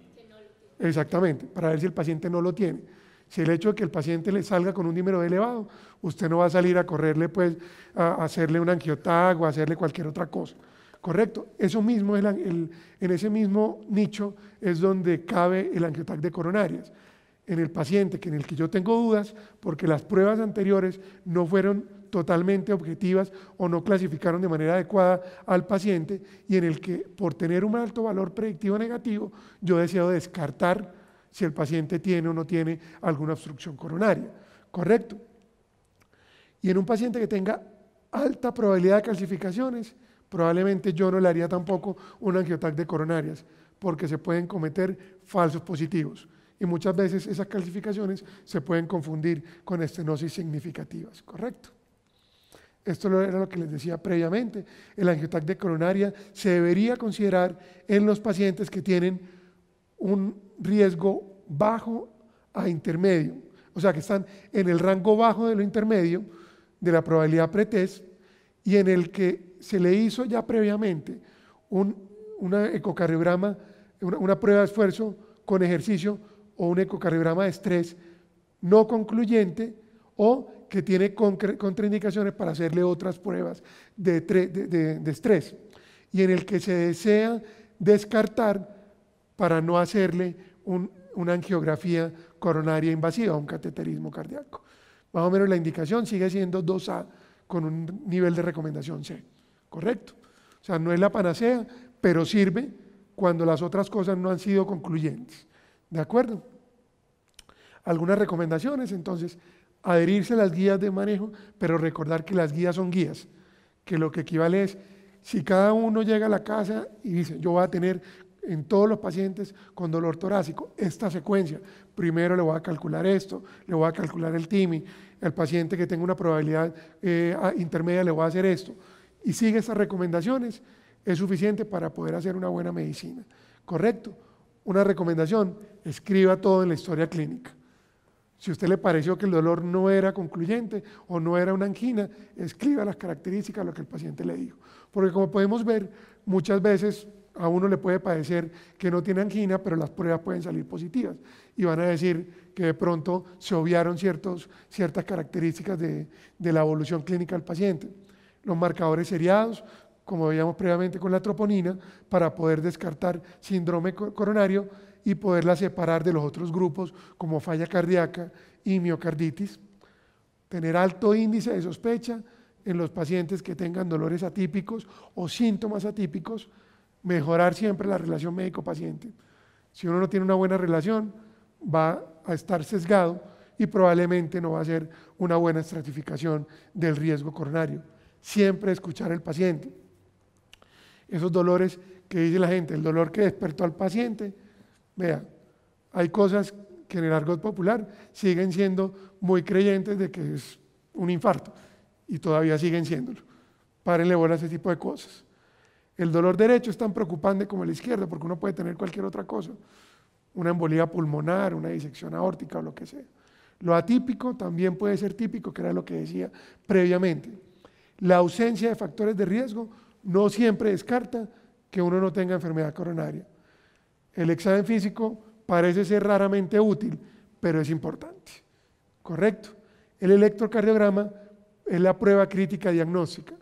Exactamente, para ver si el paciente no lo tiene. Si el hecho de que el paciente le salga con un número elevado, usted no va a salir a correrle, pues, a hacerle un angiotag o a hacerle cualquier otra cosa. Correcto, eso mismo, en ese mismo nicho es donde cabe el angiotag de coronarias. En el paciente que en el que yo tengo dudas, porque las pruebas anteriores no fueron totalmente objetivas o no clasificaron de manera adecuada al paciente y en el que por tener un alto valor predictivo negativo yo deseo descartar si el paciente tiene o no tiene alguna obstrucción coronaria. Correcto. Y en un paciente que tenga alta probabilidad de calcificaciones, probablemente yo no le haría tampoco un angiotac de coronarias, porque se pueden cometer falsos positivos. Y muchas veces esas calcificaciones se pueden confundir con estenosis significativas, ¿correcto? Esto era lo que les decía previamente. El angiotac de coronaria se debería considerar en los pacientes que tienen un riesgo bajo a intermedio, o sea, que están en el rango bajo de lo intermedio de la probabilidad pretest y en el que se le hizo ya previamente un una ecocardiograma, una, una prueba de esfuerzo con ejercicio o un ecocardiograma de estrés no concluyente o que tiene contraindicaciones para hacerle otras pruebas de, estrés y en el que se desea descartar para no hacerle una angiografía coronaria invasiva, un cateterismo cardíaco. Más o menos la indicación sigue siendo 2A con un nivel de recomendación C, ¿correcto? O sea, no es la panacea, pero sirve cuando las otras cosas no han sido concluyentes, ¿de acuerdo? Algunas recomendaciones, entonces, adherirse a las guías de manejo, pero recordar que las guías son guías, que lo que equivale es, si cada uno llega a la casa y dice, yo voy a tener en todos los pacientes con dolor torácico esta secuencia, primero le voy a calcular esto, le voy a calcular el TIMI, al paciente que tenga una probabilidad eh, intermedia le voy a hacer esto, y sigue esas recomendaciones, es suficiente para poder hacer una buena medicina. ¿Correcto? Una recomendación, escriba todo en la historia clínica. Si a usted le pareció que el dolor no era concluyente o no era una angina, escriba las características, de lo que el paciente le dijo. Porque como podemos ver, muchas veces a uno le puede parecer que no tiene angina, pero las pruebas pueden salir positivas y van a decir que de pronto se obviaron ciertas características de, de, la evolución clínica del paciente. Los marcadores seriados, como veíamos previamente con la troponina, para poder descartar síndrome coronario, y poderla separar de los otros grupos como falla cardíaca y miocarditis. Tener alto índice de sospecha en los pacientes que tengan dolores atípicos o síntomas atípicos. Mejorar siempre la relación médico-paciente. Si uno no tiene una buena relación, va a estar sesgado y probablemente no va a ser una buena estratificación del riesgo coronario. Siempre escuchar al paciente. Esos dolores que dice la gente, el dolor que despertó al paciente, Vean, hay cosas que en el argot popular siguen siendo muy creyentes de que es un infarto y todavía siguen siéndolo. Párenle bola a ese tipo de cosas. El dolor derecho es tan preocupante como el izquierdo porque uno puede tener cualquier otra cosa, una embolía pulmonar, una disección aórtica o lo que sea. Lo atípico también puede ser típico, que era lo que decía previamente. La ausencia de factores de riesgo no siempre descarta que uno no tenga enfermedad coronaria el examen físico parece ser raramente útil, pero es importante. ¿Correcto? El electrocardiograma es la prueba crítica diagnóstica,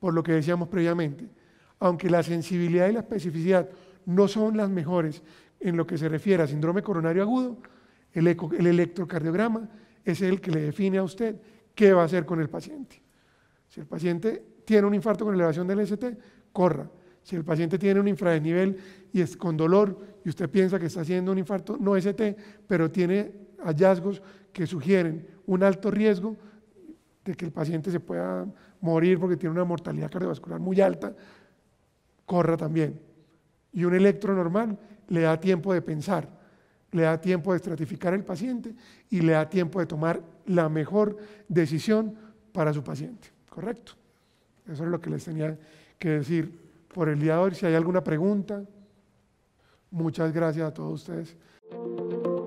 por lo que decíamos previamente. Aunque la sensibilidad y la especificidad no son las mejores en lo que se refiere a síndrome coronario agudo, el, electrocardiograma es el que le define a usted qué va a hacer con el paciente. Si el paciente tiene un infarto con elevación del ST, corra. Si el paciente tiene un infradenivel y es con dolor y usted piensa que está haciendo un infarto no ST, e pero tiene hallazgos que sugieren un alto riesgo de que el paciente se pueda morir porque tiene una mortalidad cardiovascular muy alta, corra también. Y un electro normal le da tiempo de pensar, le da tiempo de estratificar el paciente y le da tiempo de tomar la mejor decisión para su paciente. ¿Correcto? Eso es lo que les tenía que decir por el día de hoy. Si hay alguna pregunta, muchas gracias a todos ustedes.